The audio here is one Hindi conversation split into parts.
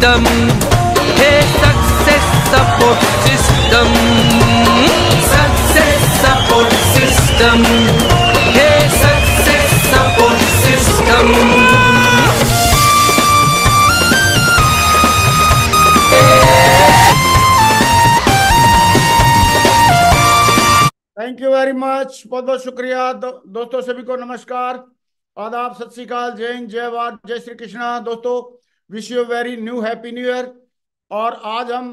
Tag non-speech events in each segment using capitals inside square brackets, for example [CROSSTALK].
system. Hey, success support system. Success support system. Hey, success support system. Thank you very much बहुत बहुत शुक्रिया दो, दोस्तों सभी को नमस्कार आदाब सत श्रीकाल जय हिंद जय भारत जय श्री कृष्णा दोस्तों wish you very new happy new year और आज हम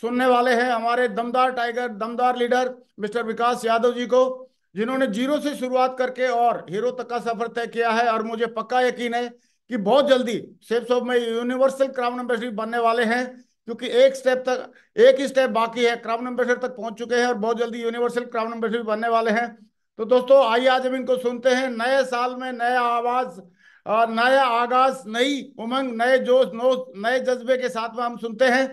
सुनने वाले हैं हमारे दमदार टाइगर दमदार लीडर मिस्टर विकास यादव जी को जिन्होंने जीरो से शुरुआत करके और हीरो तक का सफर तय किया है और मुझे पक्का यकीन है कि बहुत जल्दी सेफ में यूनिवर्सल क्राउन एम्बेसडर बनने वाले हैं क्योंकि एक स्टेप तक एक ही स्टेप बाकी है क्राउन एम्बेसडर तक पहुंच चुके हैं और बहुत जल्दी यूनिवर्सल क्राउन एम्बेसडर बनने वाले हैं तो दोस्तों आइए आज हम इनको सुनते हैं नए साल में नया आवाज़ और नया आगाज नई उमंग नए जोश नो नए जज्बे के साथ में हम सुनते हैं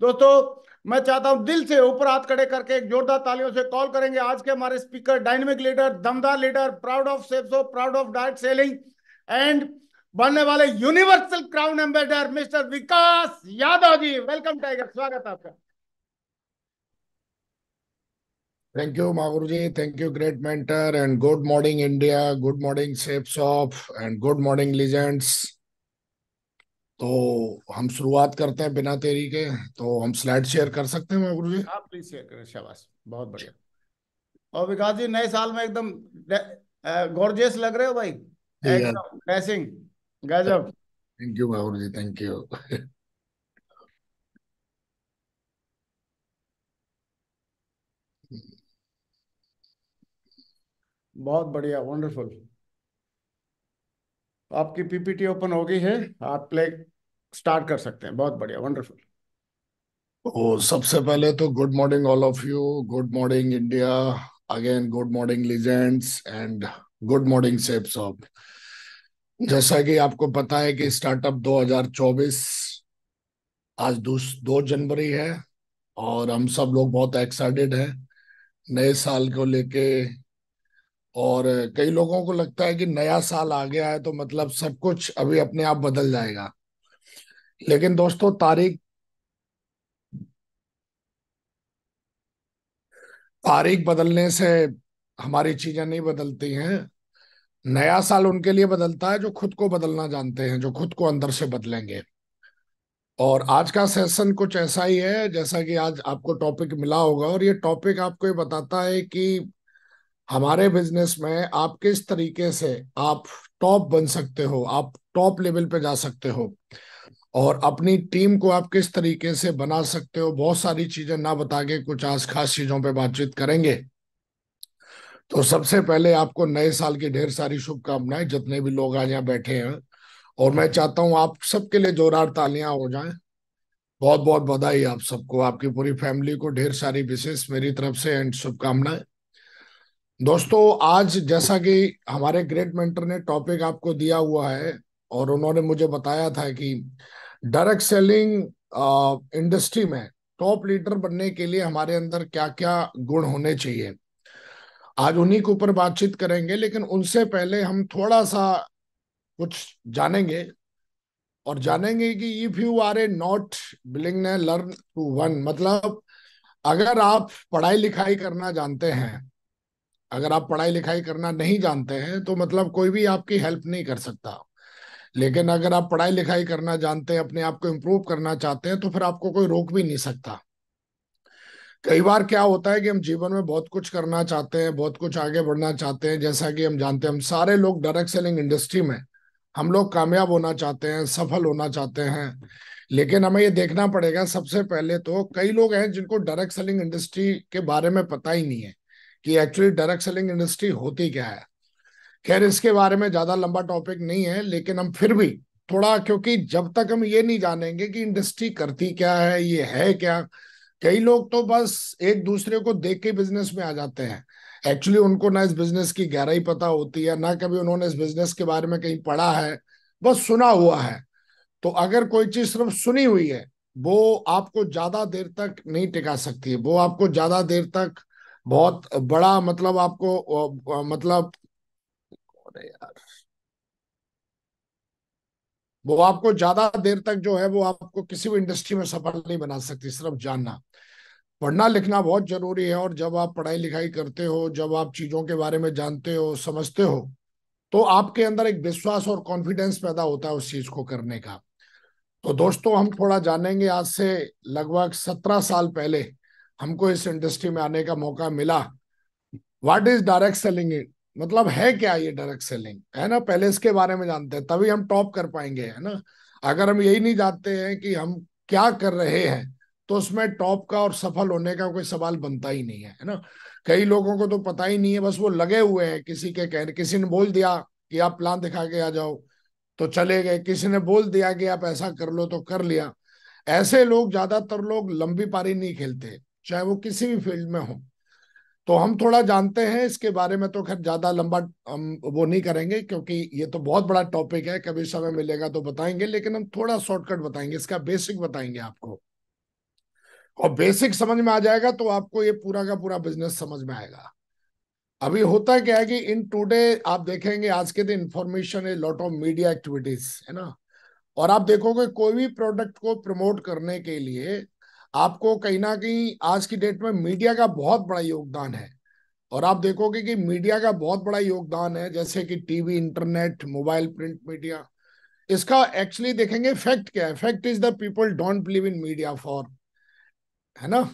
दोस्तों मैं चाहता हूं दिल से ऊपर हाथ खड़े करके एक जोरदार तालियों से कॉल करेंगे आज के हमारे स्पीकर डायनेमिक लीडर दमदार लीडर proud of Safe Shop proud of direct selling and बनने वाले universal crown ambassador mister Vikas Yadav ji welcome tiger स्वागत आपका thank you you, ji thank you great mentor and good morning India good morning Shapes Off. And good morning legends तो हम शुरुआत करते हैं बिना तेरी के तो हम स्लाइड शेयर कर सकते हैं महागुरु जी आप प्लीज शेयर करें शाबाश बहुत बढ़िया और विकास जी नए साल में एकदम गॉर्जियस लग रहे हो भाई एकदम गजब थैंक यू महागुरु जी थैंक यू बहुत बढ़िया वंडरफुल आपकी पीपीटी ओपन हो गई है आप प्ले स्टार्ट कर सकते हैं बहुत बढ़िया वंडरफुल ओ तो सबसे पहले तो good morning all of you good morning India again good morning legends and good morning सेब साहब जैसा कि आपको पता है कि स्टार्टअप 2024 आज दो, दो जनवरी है और हम सब लोग बहुत एक्साइटेड हैं नए साल को लेके और कई लोगों को लगता है कि नया साल आ गया है तो मतलब सब कुछ अभी अपने आप बदल जाएगा लेकिन दोस्तों तारीख तारीख बदलने से हमारी चीजें नहीं बदलती हैं नया साल उनके लिए बदलता है जो खुद को बदलना जानते हैं जो खुद को अंदर से बदलेंगे और आज का सेशन कुछ ऐसा ही है जैसा कि आज आपको टॉपिक मिला होगा और ये टॉपिक आपको ये बताता है कि हमारे बिजनेस में आप किस तरीके से आप टॉप बन सकते हो आप टॉप लेवल पे जा सकते हो और अपनी टीम को आप किस तरीके से बना सकते हो बहुत सारी चीजें ना बता के कुछ आज खास चीजों पे बातचीत करेंगे तो सबसे पहले आपको नए साल की ढेर सारी शुभकामनाएं जितने भी लोग आज यहाँ बैठे हैं और मैं चाहता हूँ आप सबके लिए जोरदार तालियां हो जाए बहुत बहुत बधाई आप सबको आपकी पूरी फैमिली को ढेर सारी विशेष मेरी तरफ से एंड शुभकामनाएं दोस्तों आज जैसा कि हमारे ग्रेट मेंटर ने टॉपिक आपको दिया हुआ है और उन्होंने मुझे बताया था कि डायरेक्ट सेलिंग इंडस्ट्री में टॉप लीडर बनने के लिए हमारे अंदर क्या क्या गुण होने चाहिए आज उन्हीं के ऊपर बातचीत करेंगे लेकिन उनसे पहले हम थोड़ा सा कुछ जानेंगे और जानेंगे कि if you are a not willing ने लर्न टू वन मतलब अगर आप पढ़ाई लिखाई करना जानते हैं अगर आप पढ़ाई लिखाई करना नहीं जानते हैं तो मतलब कोई भी आपकी हेल्प नहीं कर सकता लेकिन अगर आप पढ़ाई लिखाई करना जानते हैं अपने आप को इम्प्रूव करना चाहते हैं तो फिर आपको कोई रोक भी नहीं सकता कई बार क्या होता है कि हम जीवन में बहुत कुछ करना चाहते हैं बहुत कुछ आगे बढ़ना चाहते हैं जैसा कि हम जानते हैं हम सारे लोग डायरेक्ट सेलिंग इंडस्ट्री में हम लोग कामयाब होना चाहते हैं सफल होना चाहते हैं लेकिन हमें ये देखना पड़ेगा सबसे पहले तो कई लोग हैं जिनको डायरेक्ट सेलिंग इंडस्ट्री के बारे में पता ही नहीं है कि एक्चुअली डायरेक्ट सेलिंग इंडस्ट्री होती क्या है खैर इसके बारे में ज्यादा लंबा टॉपिक नहीं है लेकिन हम फिर भी थोड़ा क्योंकि जब तक हम ये नहीं जानेंगे कि इंडस्ट्री करती क्या है ये है क्या कई लोग तो बस एक दूसरे को देख के बिजनेस में आ जाते हैं एक्चुअली उनको ना इस बिजनेस की गहराई पता होती है ना कभी उन्होंने इस बिजनेस के बारे में कहीं पढ़ा है बस सुना हुआ है तो अगर कोई चीज सिर्फ सुनी हुई है वो आपको ज्यादा देर तक नहीं टिका सकती है वो आपको ज्यादा देर तक बहुत बड़ा मतलब आपको मतलब यार वो आपको ज्यादा देर तक जो है वो आपको किसी भी इंडस्ट्री में सफल नहीं बना सकती सिर्फ जानना पढ़ना लिखना बहुत जरूरी है और जब आप पढ़ाई लिखाई करते हो जब आप चीजों के बारे में जानते हो समझते हो तो आपके अंदर एक विश्वास और कॉन्फिडेंस पैदा होता है उस चीज को करने का तो दोस्तों हम थोड़ा जानेंगे आज से लगभग सत्रह साल पहले हमको इस इंडस्ट्री में आने का मौका मिला व्हाट इज डायरेक्ट सेलिंग मतलब है क्या ये डायरेक्ट सेलिंग है ना पहले इसके बारे में जानते हैं तभी हम टॉप कर पाएंगे है ना अगर हम यही नहीं जानते हैं कि हम क्या कर रहे हैं तो उसमें टॉप का और सफल होने का कोई सवाल बनता ही नहीं है है ना कई लोगों को तो पता ही नहीं है बस वो लगे हुए हैं किसी के कहने किसी ने बोल दिया कि आप प्लान दिखा के आ जाओ तो चले गए किसी ने बोल दिया कि आप ऐसा कर लो तो कर लिया ऐसे लोग ज्यादातर लोग लंबी पारी नहीं खेलते चाहे वो किसी भी फील्ड में हो तो हम थोड़ा जानते हैं इसके बारे में तो खैर ज्यादा लंबा हम वो नहीं करेंगे क्योंकि ये तो बहुत बड़ा टॉपिक है कभी समय मिलेगा तो बताएंगे लेकिन हम थोड़ा शॉर्टकट बताएंगे इसका बेसिक बताएंगे आपको और बेसिक समझ में आ जाएगा तो आपको ये पूरा का पूरा बिजनेस समझ में आएगा अभी होता क्या है कि इन टूडे आप देखेंगे आज के दिन इंफॉर्मेशन है लॉट ऑफ मीडिया एक्टिविटीज है ना और आप देखोगे कोई भी प्रोडक्ट को प्रमोट करने के लिए आपको कहीं ना कहीं आज की डेट में मीडिया का बहुत बड़ा योगदान है और आप देखोगे कि मीडिया का बहुत बड़ा योगदान है जैसे कि TV internet mobile print media इसका एक्चुअली देखेंगे फैक्ट क्या है fact is the people don't believe in media for है ना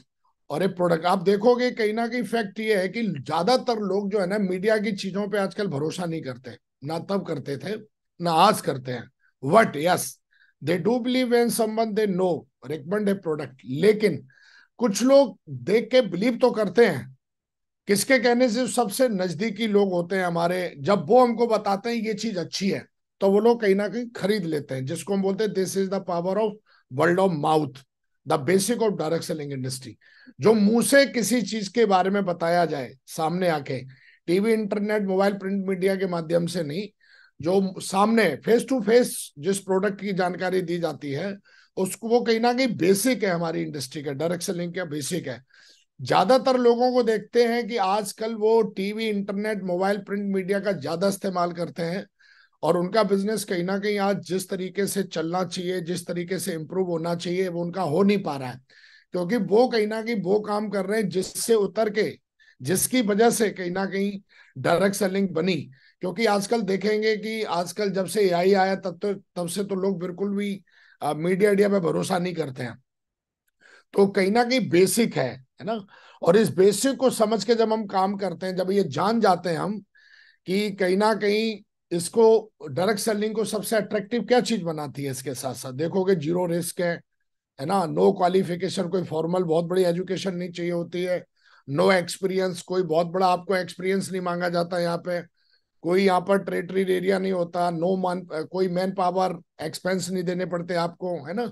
और एक प्रोडक्ट आप देखोगे कहीं ना कहीं फैक्ट ये है कि ज्यादातर लोग जो है ना मीडिया की चीजों पे आजकल भरोसा नहीं करते ना तब करते थे ना आज करते हैं what yes they do believe in someone they know recommend है प्रोडक्ट लेकिन कुछ लोग देख के बिलीव तो करते हैं किसके कहने से सबसे नजदीकी लोग होते हैं हमारे जब वो हमको बताते हैं ये चीज अच्छी है तो वो लोग कहीं ना कहीं खरीद लेते हैं जिसको हम बोलते हैं this is the power of world of mouth the basic of direct selling industry जो मुंह से किसी चीज के बारे में बताया जाए सामने आके TV internet mobile print media के माध्यम से नहीं जो सामने फेस टू फेस जिस प्रोडक्ट की जानकारी दी जाती है उसको वो कहीं ना कहीं बेसिक है हमारी इंडस्ट्री का डायरेक्ट सेलिंग का बेसिक है ज्यादातर लोगों को देखते हैं कि आजकल वो TV internet mobile print media का ज्यादा इस्तेमाल करते हैं और उनका बिजनेस कहीं ना कहीं आज जिस तरीके से चलना चाहिए जिस तरीके से इम्प्रूव होना चाहिए वो उनका हो नहीं पा रहा है क्योंकि वो कहीं ना कहीं वो काम कर रहे हैं जिससे उतर के जिसकी वजह से कहीं ना कहीं डायरेक्ट सेलिंग बनी क्योंकि आजकल देखेंगे कि आजकल जब से ए आया तब तो तब से तो लोग बिल्कुल भी मीडिया इंडिया पे भरोसा नहीं करते हैं तो कहीं ना कहीं बेसिक है है ना और इस बेसिक को समझ के जब हम काम करते हैं जब ये जान जाते हैं हम कि कहीं ना कहीं इसको डायरेक्ट सेलिंग को सबसे अट्रैक्टिव क्या चीज बनाती है इसके साथ साथ देखोगे जीरो रिस्क है है ना नो क्वालिफिकेशन कोई फॉर्मल बहुत बड़ी एजुकेशन नहीं चाहिए होती है नो no एक्सपीरियंस कोई बहुत बड़ा आपको एक्सपीरियंस नहीं मांगा जाता यहाँ पे कोई यहाँ पर ट्रेटरी एरिया नहीं होता नो मान कोई मैन पावर एक्सपेंस नहीं देने पड़ते आपको है ना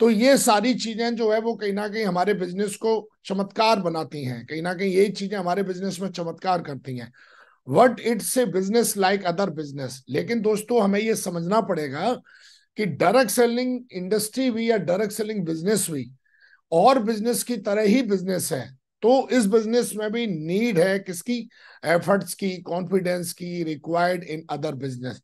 तो ये सारी चीजें जो है वो कहीं ना कहीं हमारे बिजनेस को चमत्कार बनाती हैं कहीं ना कहीं यही चीजें हमारे बिजनेस में चमत्कार करती हैं what it's a business like other business लेकिन दोस्तों हमें ये समझना पड़ेगा कि डायरेक्ट सेलिंग इंडस्ट्री भी या डायरेक्ट सेलिंग बिजनेस भी और बिजनेस की तरह ही बिजनेस है तो इस बिजनेस में भी नीड है किसकी एफर्ट्स की कॉन्फिडेंस की रिक्वायर्ड इन अदर बिजनेस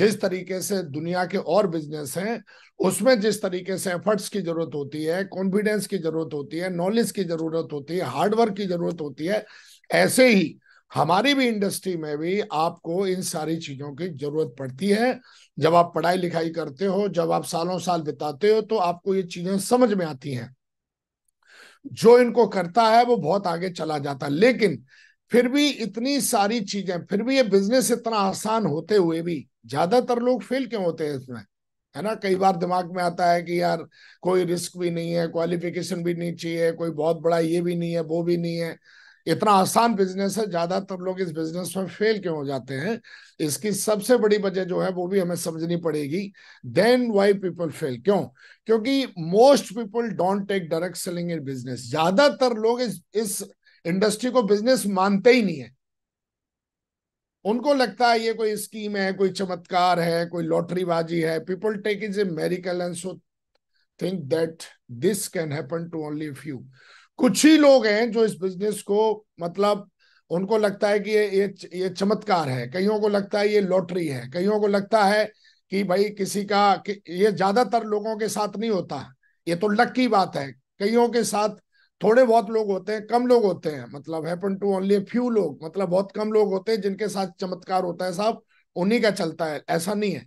जिस तरीके से दुनिया के और बिजनेस हैं उसमें जिस तरीके से एफर्ट्स की जरूरत होती है कॉन्फिडेंस की जरूरत होती है नॉलेज की जरूरत होती है हार्डवर्क की जरूरत होती है ऐसे ही हमारी भी इंडस्ट्री में भी आपको इन सारी चीजों की जरूरत पड़ती है जब आप पढ़ाई लिखाई करते हो जब आप सालों साल बिताते हो तो आपको ये चीजें समझ में आती हैं जो इनको करता है वो बहुत आगे चला जाता है लेकिन फिर भी इतनी सारी चीजें फिर भी ये बिजनेस इतना आसान होते हुए भी ज्यादातर लोग फेल क्यों होते हैं इसमें है ना कई बार दिमाग में आता है कि यार कोई रिस्क भी नहीं है क्वालिफिकेशन भी नहीं चाहिए कोई बहुत बड़ा ये भी नहीं है वो भी नहीं है इतना आसान बिजनेस है ज्यादातर तो लोग इस बिजनेस में फेल क्यों हो जाते हैं इसकी सबसे बड़ी वजह जो है वो भी हमें समझनी पड़ेगी देन वाई पीपल फेल क्यों क्योंकि most people don't take direct selling in business ज्यादातर लोग इस इस इंडस्ट्री को बिजनेस मानते ही नहीं है उनको लगता है ये कोई स्कीम है कोई चमत्कार है कोई लॉटरी बाजी है people take is a miracle and so think that this can happen to only few कुछ ही लोग हैं जो इस बिजनेस को मतलब उनको लगता है कि ये ये ये चमत्कार है कईयों को लगता है ये लॉटरी है कईयों को लगता है कि भाई किसी का कि ये ज्यादातर लोगों के साथ नहीं होता ये तो लक्की बात है कईयों के साथ थोड़े बहुत लोग होते हैं कम लोग होते हैं मतलब हैपन टू ओनली फ्यू लोग मतलब बहुत कम लोग होते हैं जिनके साथ चमत्कार होता है साहब उन्हीं का चलता है ऐसा नहीं है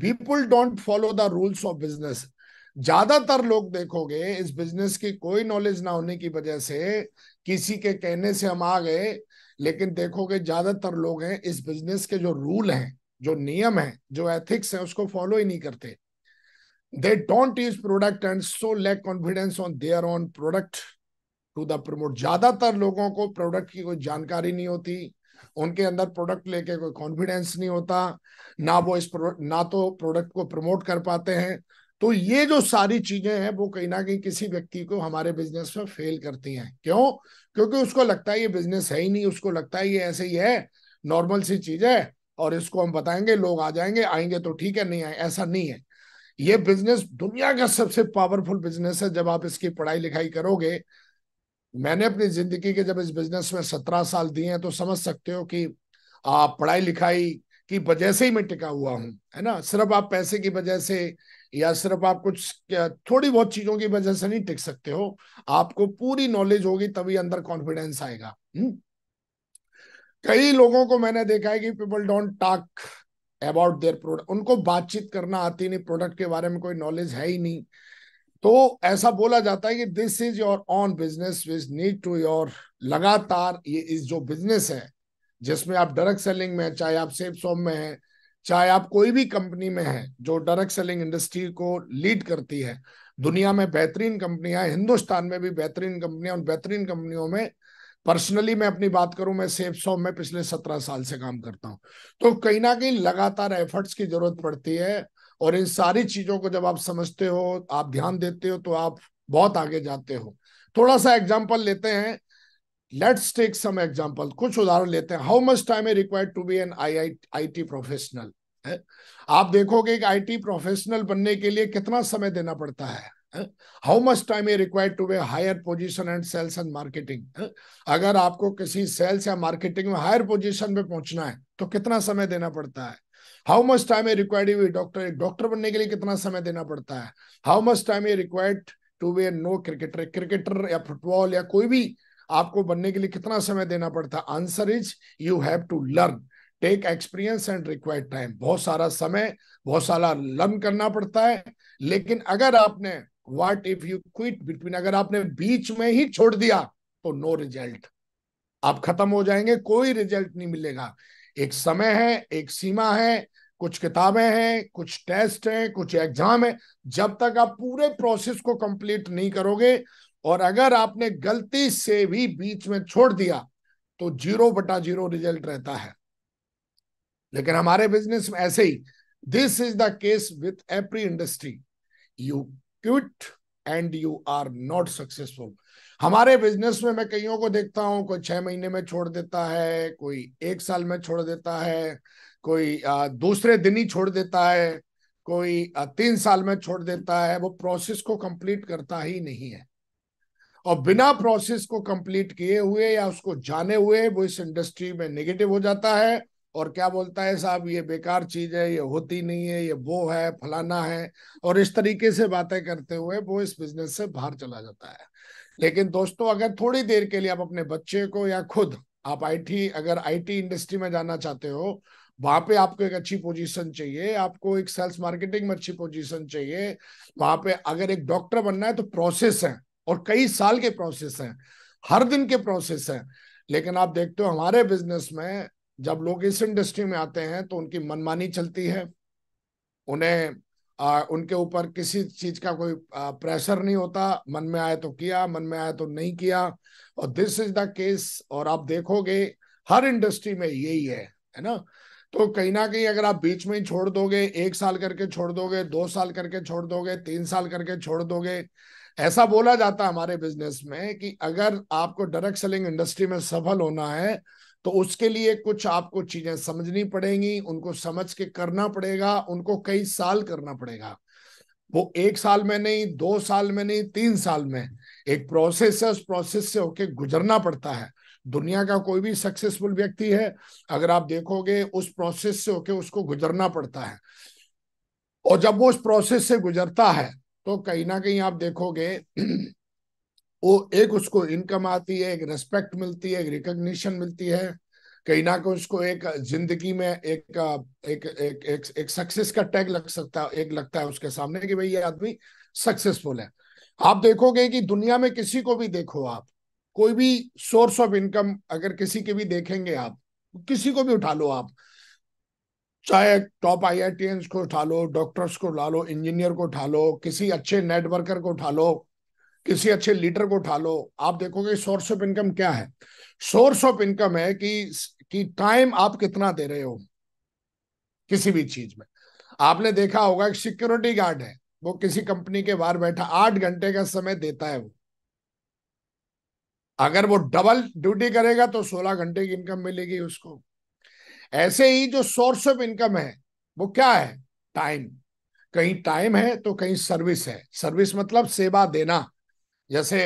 people don't follow the rules of business ज्यादातर लोग देखोगे इस बिजनेस की कोई नॉलेज ना होने की वजह से किसी के कहने से हम आ गए लेकिन देखोगे ज्यादातर लोग हैं इस बिजनेस के जो रूल हैं जो नियम हैं जो एथिक्स हैं उसको फॉलो ही नहीं करते they don't use product and so lack confidence on their own product to the promote ज्यादातर लोगों को प्रोडक्ट की कोई जानकारी नहीं होती उनके अंदर प्रोडक्ट लेके कोई कॉन्फिडेंस नहीं होता ना वो इस ना तो प्रोडक्ट को प्रमोट कर पाते हैं तो ये जो सारी चीजें हैं वो कहीं ना कहीं किसी व्यक्ति को हमारे बिजनेस में फेल करती हैं क्यों क्योंकि उसको लगता है ये बिजनेस है ही नहीं उसको लगता है ये ऐसे ही है नॉर्मल सी चीज है और इसको हम बताएंगे लोग आ जाएंगे आएंगे तो ठीक है नहीं आए ऐसा नहीं है ये बिजनेस दुनिया का सबसे पावरफुल बिजनेस है जब आप इसकी पढ़ाई लिखाई करोगे मैंने अपनी जिंदगी के जब इस बिजनेस में सत्रह साल दिए हैं तो समझ सकते हो कि आप पढ़ाई लिखाई की वजह से ही मैं टिका हुआ हूँ है ना सिर्फ आप पैसे की वजह से या सिर्फ आप कुछ थोड़ी बहुत चीजों की वजह से नहीं टिक सकते हो आपको पूरी नॉलेज होगी तभी अंदर कॉन्फिडेंस आएगा हम्म? कई लोगों को मैंने देखा है कि people don't talk about their product उनको बातचीत करना आती नहीं प्रोडक्ट के बारे में कोई नॉलेज है ही नहीं तो ऐसा बोला जाता है कि this is your own business which need to your लगातार ये इस जो बिजनेस है जिसमें आप डायरेक्ट सेलिंग में चाहे आप सेफ सोम में है चाहे आप कोई भी कंपनी में है जो डायरेक्ट सेलिंग इंडस्ट्री को लीड करती है दुनिया में बेहतरीन कंपनियां हिंदुस्तान में भी बेहतरीन कंपनियां उन बेहतरीन कंपनियों में पर्सनली मैं अपनी बात करूं मैं सेफ सॉम में पिछले सत्रह साल से काम करता हूं तो कहीं ना कहीं लगातार एफर्ट्स की जरूरत पड़ती है और इन सारी चीजों को जब आप समझते हो आप ध्यान देते हो तो आप बहुत आगे जाते हो थोड़ा सा एग्जाम्पल लेते हैं लेट्स टेक सम एग्जांपल कुछ उदाहरण लेते हैं how much time I required to be an I IIT professional आप देखोगे कि आईटी प्रोफेशनल बनने के लिए कितना समय देना पड़ता है how much time I required to be higher position and sales and marketing अगर आपको किसी सेल्स या मार्केटिंग में हायर पोजीशन पे पहुंचना है तो कितना समय देना पड़ता है how much time a required you doctor एक डॉक्टर बनने के लिए कितना समय देना पड़ता है how much time a required to be no cricketer cricketer या फुटबॉल या कोई भी आपको बनने के लिए कितना समय देना पड़ता answer is you have to learn take experience and require time बहुत सारा समय बहुत सारा लर्न करना पड़ता है लेकिन अगर आपने what if you quit between अगर आपने बीच में ही छोड़ दिया तो नो रिजल्ट आप खत्म हो जाएंगे कोई रिजल्ट नहीं मिलेगा एक समय है एक सीमा है कुछ किताबें हैं कुछ टेस्ट हैं कुछ एग्जाम है जब तक आप पूरे प्रोसेस को कंप्लीट नहीं करोगे और अगर आपने गलती से भी बीच में छोड़ दिया तो जीरो बटा जीरो रिजल्ट रहता है लेकिन हमारे बिजनेस में ऐसे ही this is the case with every industry you quit and you are not successful हमारे बिजनेस में मैं कईयों को देखता हूं कोई छह महीने में छोड़ देता है कोई एक साल में छोड़ देता है कोई दूसरे दिन ही छोड़ देता है कोई तीन साल में छोड़ देता है वो प्रोसेस को कंप्लीट करता ही नहीं है और बिना प्रोसेस को कंप्लीट किए हुए या उसको जाने हुए वो इस इंडस्ट्री में नेगेटिव हो जाता है और क्या बोलता है साहब ये बेकार चीज है ये होती नहीं है ये वो है फलाना है और इस तरीके से बातें करते हुए वो इस बिजनेस से बाहर चला जाता है लेकिन दोस्तों अगर थोड़ी देर के लिए आप अपने बच्चे को या खुद आप आईटी अगर आईटी इंडस्ट्री में जाना चाहते हो वहां पे आपको एक अच्छी पोजीशन चाहिए आपको एक सेल्स मार्केटिंग में अच्छी पोजीशन चाहिए वहां पे अगर एक डॉक्टर बनना है तो प्रोसेस है और कई साल के प्रोसेस हैं हर दिन के प्रोसेस हैं लेकिन आप देखते हो हमारे बिजनेस में जब लोग इस इंडस्ट्री में आते हैं तो उनकी मनमानी चलती है उन्हें आ, उनके ऊपर किसी चीज का कोई आ, प्रेशर नहीं होता मन में आया तो किया मन में आया तो नहीं किया और दिस इज द केस और आप देखोगे हर इंडस्ट्री में यही है है ना तो कहीं ना कहीं अगर आप बीच में ही छोड़ दोगे एक साल करके छोड़ दोगे दो साल करके छोड़ दोगे तीन साल करके छोड़ दोगे ऐसा बोला जाता है हमारे बिजनेस में कि अगर आपको डायरेक्ट सेलिंग इंडस्ट्री में सफल होना है तो उसके लिए कुछ आपको चीजें समझनी पड़ेंगी उनको समझ के करना पड़ेगा उनको कई साल करना पड़ेगा वो एक साल में नहीं दो साल में नहीं तीन साल में एक प्रोसेस है उस प्रोसेस से होके गुजरना पड़ता है दुनिया का कोई भी सक्सेसफुल व्यक्ति है अगर आप देखोगे उस प्रोसेस से होके उसको गुजरना पड़ता है और जब वो उस प्रोसेस से गुजरता है तो कहीं ना कहीं आप देखोगे वो एक उसको इनकम आती है एक रेस्पेक्ट मिलती है एक रिकग्निशन मिलती है कहीं ना कहीं उसको एक जिंदगी में एक एक एक एक, एक सक्सेस का टैग लग सकता है एक लगता है उसके सामने कि भाई ये आदमी सक्सेसफुल है आप देखोगे कि दुनिया में किसी को भी देखो आप कोई भी सोर्स ऑफ इनकम अगर किसी के भी देखेंगे आप किसी को भी उठा लो आप चाहे टॉप आई को उठा लो डॉक्टर्स को ला लो इंजीनियर को उठा लो किसी अच्छे नेटवर्कर को उठा लो किसी अच्छे लीडर को उठा लो आप देखोगे सोर्स ऑफ इनकम क्या है सोर्स ऑफ इनकम है कि कि टाइम आप कितना दे रहे हो किसी भी चीज में आपने देखा होगा एक सिक्योरिटी गार्ड है वो किसी कंपनी के बाहर बैठा आठ घंटे का समय देता है वो अगर वो डबल ड्यूटी करेगा तो सोलह घंटे की इनकम मिलेगी उसको ऐसे ही जो सोर्स ऑफ इनकम है वो क्या है टाइम कहीं टाइम है तो कहीं सर्विस है सर्विस मतलब सेवा देना जैसे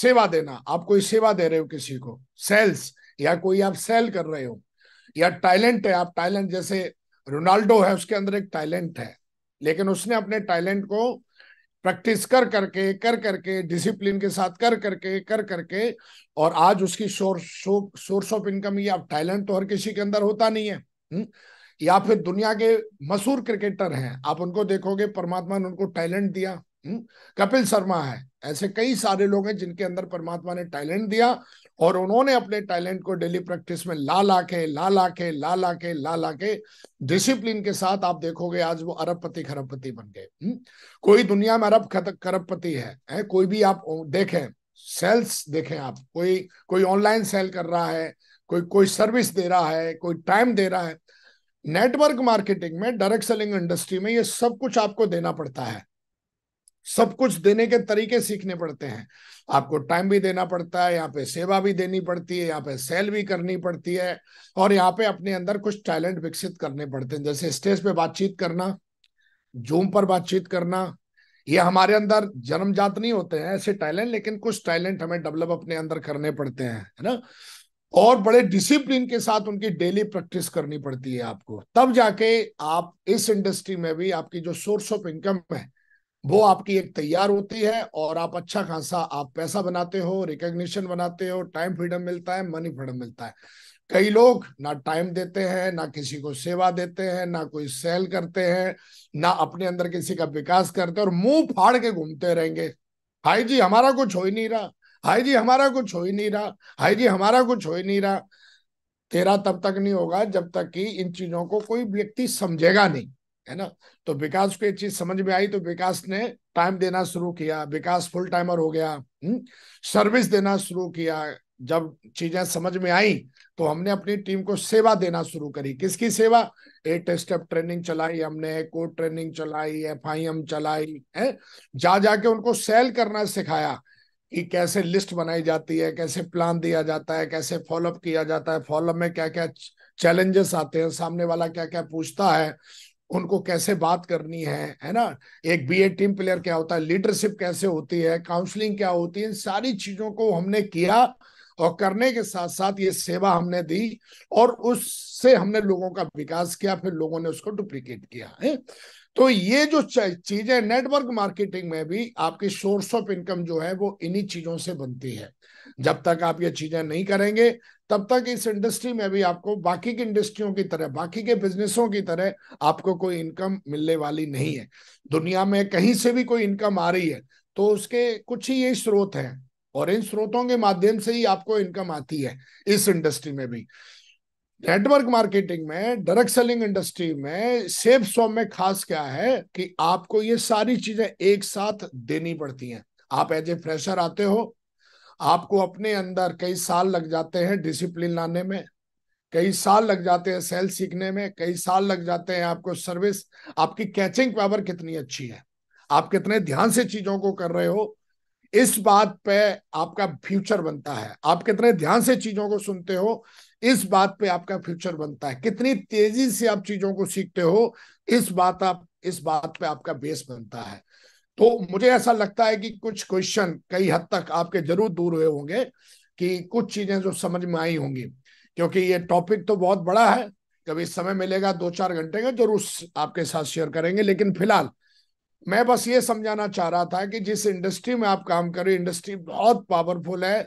सेवा देना आप कोई सेवा दे रहे हो किसी को सेल्स या कोई आप सेल कर रहे हो या टैलेंट है आप टैलेंट जैसे रोनाल्डो है उसके अंदर एक टैलेंट है लेकिन उसने अपने टैलेंट को प्रैक्टिस कर करके कर करके डिसिप्लिन के साथ कर करके कर करके और आज उसकी सोर्स ऑफ इनकम या टैलेंट तो हर किसी के अंदर होता नहीं है हम्म? या फिर दुनिया के मशहूर क्रिकेटर हैं आप उनको देखोगे परमात्मा ने उनको टैलेंट दिया हम्म, कपिल शर्मा है ऐसे कई सारे लोग हैं जिनके अंदर परमात्मा ने टैलेंट दिया और उन्होंने अपने टैलेंट को डेली प्रैक्टिस में ला ला के ला ला के ला ला के ला ला के डिसिप्लिन के साथ आप देखोगे आज वो अरबपति खरबपति बन गए हम्म, कोई दुनिया में अरब खरबपति है, है कोई भी आप देखें सेल्स देखें आप कोई कोई ऑनलाइन सेल कर रहा है कोई कोई सर्विस दे रहा है कोई टाइम दे रहा है नेटवर्क मार्केटिंग में डायरेक्ट सेलिंग इंडस्ट्री में ये सब कुछ आपको देना पड़ता है सब कुछ देने के तरीके सीखने पड़ते हैं आपको टाइम भी देना पड़ता है यहाँ पे सेवा भी देनी पड़ती है यहाँ पे सेल भी करनी पड़ती है और यहाँ पे अपने अंदर कुछ टैलेंट विकसित करने पड़ते हैं जैसे स्टेज पे बातचीत करना जूम पर बातचीत करना ये हमारे अंदर जन्मजात नहीं होते हैं ऐसे टैलेंट लेकिन कुछ टैलेंट हमें डेवलप अपने अंदर करने पड़ते हैं है ना और बड़े डिसिप्लिन के साथ उनकी डेली प्रैक्टिस करनी पड़ती है आपको तब जाके आप इस इंडस्ट्री में भी आपकी जो सोर्स ऑफ इनकम है वो आपकी एक तैयार होती है और आप अच्छा खासा आप पैसा बनाते हो रिकग्निशन बनाते हो टाइम फ्रीडम मिलता है मनी फ्रीडम मिलता है कई लोग ना टाइम देते हैं ना किसी को सेवा देते हैं ना कोई सेल करते हैं ना अपने अंदर किसी का विकास करते हैं और मुंह फाड़ के घूमते रहेंगे हाई जी हमारा कुछ हो ही नहीं रहा हाई जी हमारा कुछ हो ही नहीं रहा हाई जी हमारा कुछ हो ही नहीं रहा तेरा तब तक नहीं होगा जब तक कि इन चीजों को कोई व्यक्ति समझेगा नहीं है ना तो विकास को एक चीज समझ में आई तो विकास ने टाइम देना शुरू किया विकास फुल टाइमर हो गया हुँ? हम्म? सर्विस देना शुरू किया जब चीजें समझ में आई तो हमने अपनी टीम को सेवा देना शुरू करी किसकी सेवा एट स्टेप ट्रेनिंग चलाई हमने कोड ट्रेनिंग चलाई एफ आई एम चलाई है जा जाके उनको सेल करना सिखाया कि कैसे लिस्ट बनाई जाती है कैसे प्लान दिया जाता है कैसे फॉलोअप किया जाता है फॉलोअप में क्या क्या चैलेंजेस आते हैं सामने वाला क्या क्या पूछता है उनको कैसे बात करनी है है ना एक बीए टीम प्लेयर क्या होता है लीडरशिप कैसे होती है काउंसलिंग क्या होती है इन सारी चीजों को हमने किया और करने के साथ साथ ये सेवा हमने दी और उससे हमने लोगों का विकास किया फिर लोगों ने उसको डुप्लीकेट किया है तो ये जो चीजें नेटवर्क मार्केटिंग में भी आपकी सोर्स ऑफ इनकम जो है वो इन्हीं चीजों से बनती है जब तक आप ये चीजें नहीं करेंगे तब तक इस इंडस्ट्री में भी आपको बाकी की इंडस्ट्रियों की तरह बाकी के बिजनेसों की तरह आपको कोई इनकम मिलने वाली नहीं है दुनिया में कहीं से भी कोई इनकम आ रही है तो उसके कुछ ही यही स्रोत हैं और इन स्रोतों के माध्यम से ही आपको इनकम आती है इस इंडस्ट्री में भी नेटवर्क मार्केटिंग में डायरेक्ट सेलिंग इंडस्ट्री में सेफ सॉम में खास क्या है कि आपको ये सारी चीजें एक साथ देनी पड़ती हैं आप एज ए फ्रेशर आते हो आपको अपने अंदर कई साल लग जाते हैं डिसिप्लिन लाने में कई साल लग जाते हैं सेल सीखने में कई साल लग जाते हैं आपको सर्विस आपकी कैचिंग पावर कितनी अच्छी है आप कितने ध्यान से चीजों को कर रहे हो इस बात पे आपका फ्यूचर बनता है आप कितने ध्यान से चीजों को सुनते हो इस बात पे आपका फ्यूचर बनता है कितनी तेजी से आप चीजों को सीखते हो इस बात आप इस बात पे आपका बेस बनता है तो मुझे ऐसा लगता है कि कुछ क्वेश्चन कई हद तक आपके जरूर दूर हुए होंगे कि कुछ चीजें जो समझ में आई होंगी क्योंकि ये टॉपिक तो बहुत बड़ा है कभी समय मिलेगा दो चार घंटे का जरूर आपके साथ शेयर करेंगे लेकिन फिलहाल मैं बस ये समझाना चाह रहा था कि जिस इंडस्ट्री में आप काम करें इंडस्ट्री बहुत पावरफुल है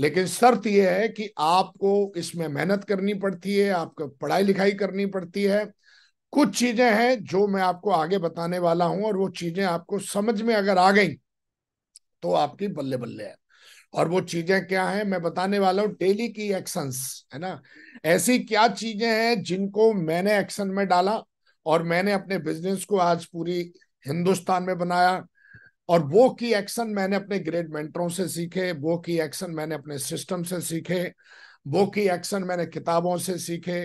लेकिन शर्त यह है कि आपको इसमें मेहनत करनी पड़ती है आपको पढ़ाई लिखाई करनी पड़ती है कुछ चीजें हैं जो मैं आपको आगे बताने वाला हूं और वो चीजें आपको समझ में अगर आ गई तो आपकी बल्ले बल्ले है और वो चीजें क्या हैं मैं बताने वाला हूँ डेली की एक्शंस है ना ऐसी क्या चीजें हैं जिनको मैंने एक्शन में डाला और मैंने अपने बिजनेस को आज पूरी हिंदुस्तान में बनाया और वो की एक्शन मैंने अपने ग्रेट मेंटरों से सीखे वो की एक्शन मैंने अपने सिस्टम से सीखे वो की एक्शन मैंने किताबों से सीखे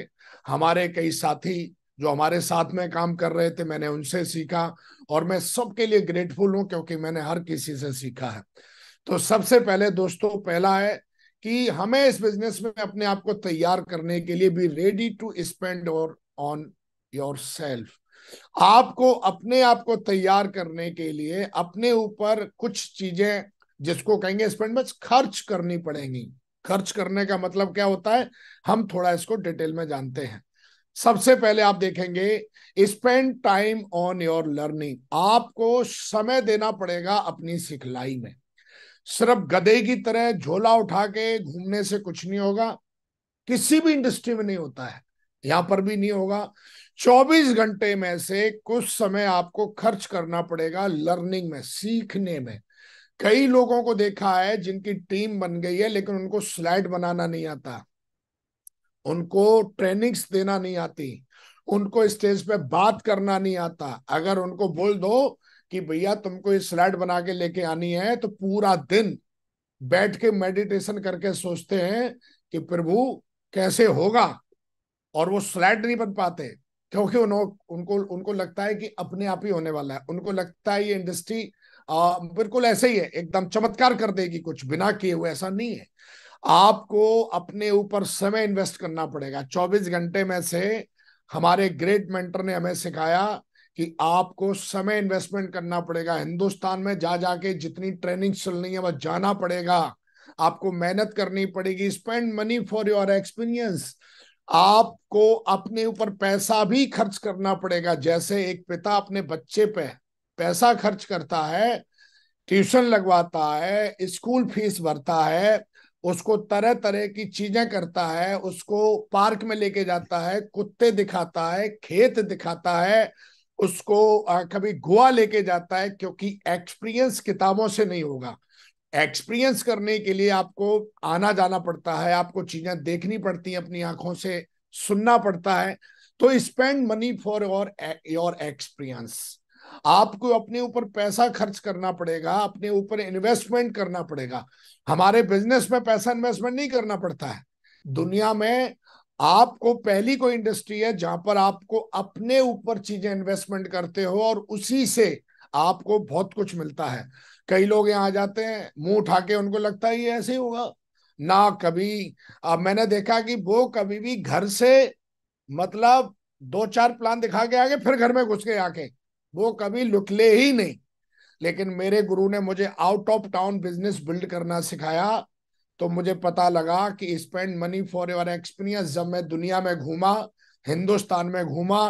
हमारे कई साथी जो हमारे साथ में काम कर रहे थे मैंने उनसे सीखा और मैं सबके लिए ग्रेटफुल हूं क्योंकि मैंने हर किसी से सीखा है तो सबसे पहले दोस्तों पहला है कि हमें इस बिजनेस में अपने आप को तैयार करने के लिए भी रेडी टू स्पेंड और ऑन योर सेल्फ आपको अपने आप को तैयार करने के लिए अपने ऊपर कुछ चीजें जिसको कहेंगे स्पेंड मच खर्च करनी पड़ेगी खर्च करने का मतलब क्या होता है हम थोड़ा इसको डिटेल में जानते हैं सबसे पहले आप देखेंगे spend time on your learning आपको समय देना पड़ेगा अपनी सिखलाई में सिर्फ गधे की तरह झोला उठा के घूमने से कुछ नहीं होगा किसी भी इंडस्ट्री में नहीं होता है यहां पर भी नहीं होगा 24 घंटे में से कुछ समय आपको खर्च करना पड़ेगा लर्निंग में सीखने में कई लोगों को देखा है जिनकी टीम बन गई है लेकिन उनको स्लाइड बनाना नहीं आता उनको ट्रेनिंग्स देना नहीं आती उनको स्टेज पे बात करना नहीं आता अगर उनको बोल दो कि भैया तुमको ये स्लाइड बना के लेके आनी है तो पूरा दिन बैठ के मेडिटेशन करके सोचते हैं कि प्रभु कैसे होगा और वो स्लाइड नहीं बन पाते क्योंकि उन्होंने उनको उनको लगता है कि अपने आप ही होने वाला है उनको लगता है ये इंडस्ट्री बिल्कुल ऐसे ही है एकदम चमत्कार कर देगी कुछ बिना किए हुए ऐसा नहीं है आपको अपने ऊपर समय इन्वेस्ट करना पड़ेगा 24 घंटे में से हमारे ग्रेट मेंटर ने हमें सिखाया कि आपको समय इन्वेस्टमेंट करना पड़ेगा हिंदुस्तान में जा जाके जितनी ट्रेनिंग चल रही है वह जाना पड़ेगा आपको मेहनत करनी पड़ेगी spend money for your experience आपको अपने ऊपर पैसा भी खर्च करना पड़ेगा जैसे एक पिता अपने बच्चे पे पैसा खर्च करता है ट्यूशन लगवाता है स्कूल फीस भरता है उसको तरह तरह की चीजें करता है उसको पार्क में लेके जाता है कुत्ते दिखाता है खेत दिखाता है उसको कभी गोवा लेके जाता है क्योंकि एक्सपीरियंस किताबों से नहीं होगा एक्सपीरियंस करने के लिए आपको आना जाना पड़ता है आपको चीजें देखनी पड़ती हैं अपनी आंखों से सुनना पड़ता है तो spend money for your your experience आपको अपने ऊपर पैसा खर्च करना पड़ेगा अपने ऊपर इन्वेस्टमेंट करना पड़ेगा हमारे बिजनेस में पैसा इन्वेस्टमेंट नहीं करना पड़ता है दुनिया में आपको पहली कोई इंडस्ट्री है जहां पर आपको अपने ऊपर चीजें इन्वेस्टमेंट करते हो और उसी से आपको बहुत कुछ मिलता है कई लोग यहाँ आ जाते हैं मुंह उठा के उनको लगता है ये ऐसे ही होगा ना कभी अब मैंने देखा कि वो कभी भी घर से मतलब दो चार प्लान दिखा के आगे फिर घर में घुस के आके वो कभी लुकले ही नहीं लेकिन मेरे गुरु ने मुझे out of town business build करना सिखाया तो मुझे पता लगा कि spend money for your experience जब मैं दुनिया में घूमा हिंदुस्तान में घूमा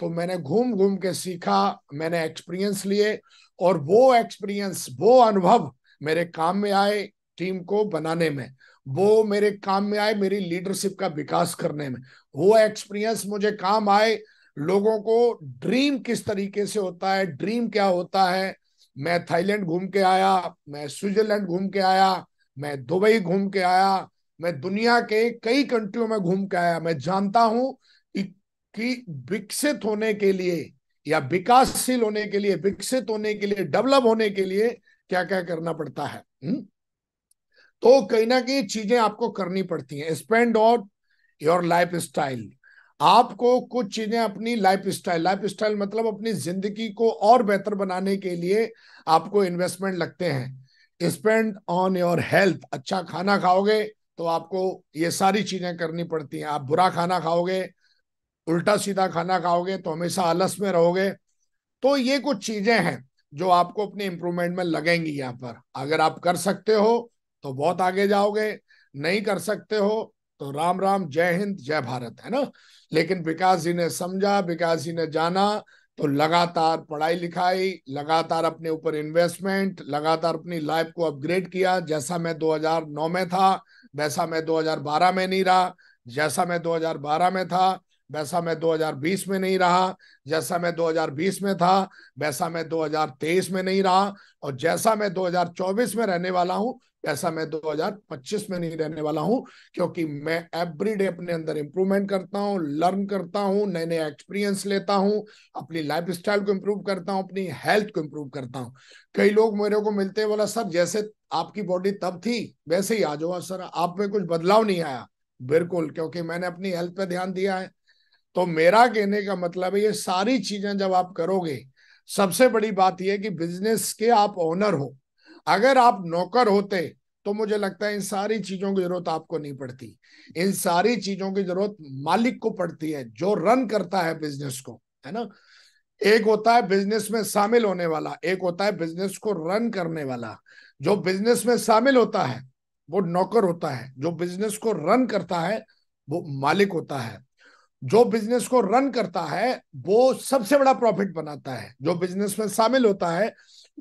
तो मैंने घूम घूम के सीखा मैंने एक्सपीरियंस लिए और वो एक्सपीरियंस वो अनुभव मेरे काम में आए टीम को बनाने में वो मेरे काम में आए मेरी लीडरशिप का विकास करने में वो एक्सपीरियंस मुझे काम आए लोगों को ड्रीम किस तरीके से होता है ड्रीम क्या होता है मैं थाईलैंड घूम के आया मैं स्विट्जरलैंड घूम के आया मैं दुबई घूम के आया मैं दुनिया के कई कंट्रियों में घूम के आया मैं जानता हूं कि विकसित होने के लिए या विकासशील होने के लिए विकसित होने के लिए डेवलप होने के लिए क्या क्या करना पड़ता है हम्म? तो कहीं ना कहीं चीजें आपको करनी पड़ती हैं spend on your lifestyle आपको कुछ चीजें अपनी लाइफ स्टाइल लाइफ स्टाइल मतलब अपनी जिंदगी को और बेहतर बनाने के लिए आपको इन्वेस्टमेंट लगते हैं स्पेंड ऑन योर हेल्थ अच्छा खाना खाओगे तो आपको ये सारी चीजें करनी पड़ती हैं आप बुरा खाना खाओगे उल्टा सीधा खाना खाओगे तो हमेशा आलस में रहोगे तो ये कुछ चीजें हैं जो आपको अपने इम्प्रूवमेंट में लगेंगी यहाँ पर अगर आप कर सकते हो तो बहुत आगे जाओगे नहीं कर सकते हो तो राम राम जय हिंद जय भारत है ना लेकिन विकास जी ने समझा विकास जी ने जाना तो लगातार पढ़ाई लिखाई लगातार अपने ऊपर इन्वेस्टमेंट लगातार अपनी लाइफ को अपग्रेड किया जैसा मैं 2009 में था वैसा मैं 2012 में नहीं रहा जैसा मैं 2012 में था वैसा मैं 2020 में नहीं रहा जैसा मैं 2020 में था वैसा मैं 2023 में नहीं रहा और जैसा मैं 2024 में रहने वाला हूँ वैसा मैं 2025 में नहीं रहने वाला हूँ क्योंकि मैं एवरीडे अपने अंदर इंप्रूवमेंट करता हूँ लर्न करता हूँ नए नए एक्सपीरियंस लेता हूँ अपनी लाइफ स्टाइल को इम्प्रूव करता हूँ अपनी हेल्थ को इम्प्रूव करता हूँ कई लोग मेरे को मिलते हैं बोला सर जैसे आपकी बॉडी तब थी वैसे ही आज हुआ सर आप में कुछ बदलाव नहीं आया बिल्कुल क्योंकि मैंने अपनी हेल्थ पे ध्यान दिया है तो मेरा कहने का मतलब है ये सारी चीजें जब आप करोगे सबसे बड़ी बात यह कि बिजनेस के आप ओनर हो अगर आप नौकर होते तो मुझे लगता है इन सारी चीजों की जरूरत आपको नहीं पड़ती इन सारी चीजों की जरूरत मालिक को पड़ती है जो रन करता है बिजनेस को है ना एक होता है बिजनेस में शामिल होने वाला एक होता है बिजनेस को रन करने वाला जो बिजनेस में शामिल होता है वो नौकर होता है जो बिजनेस को रन करता है वो मालिक होता है जो बिजनेस को रन करता है वो सबसे बड़ा प्रॉफिट बनाता है जो बिजनेस में शामिल होता है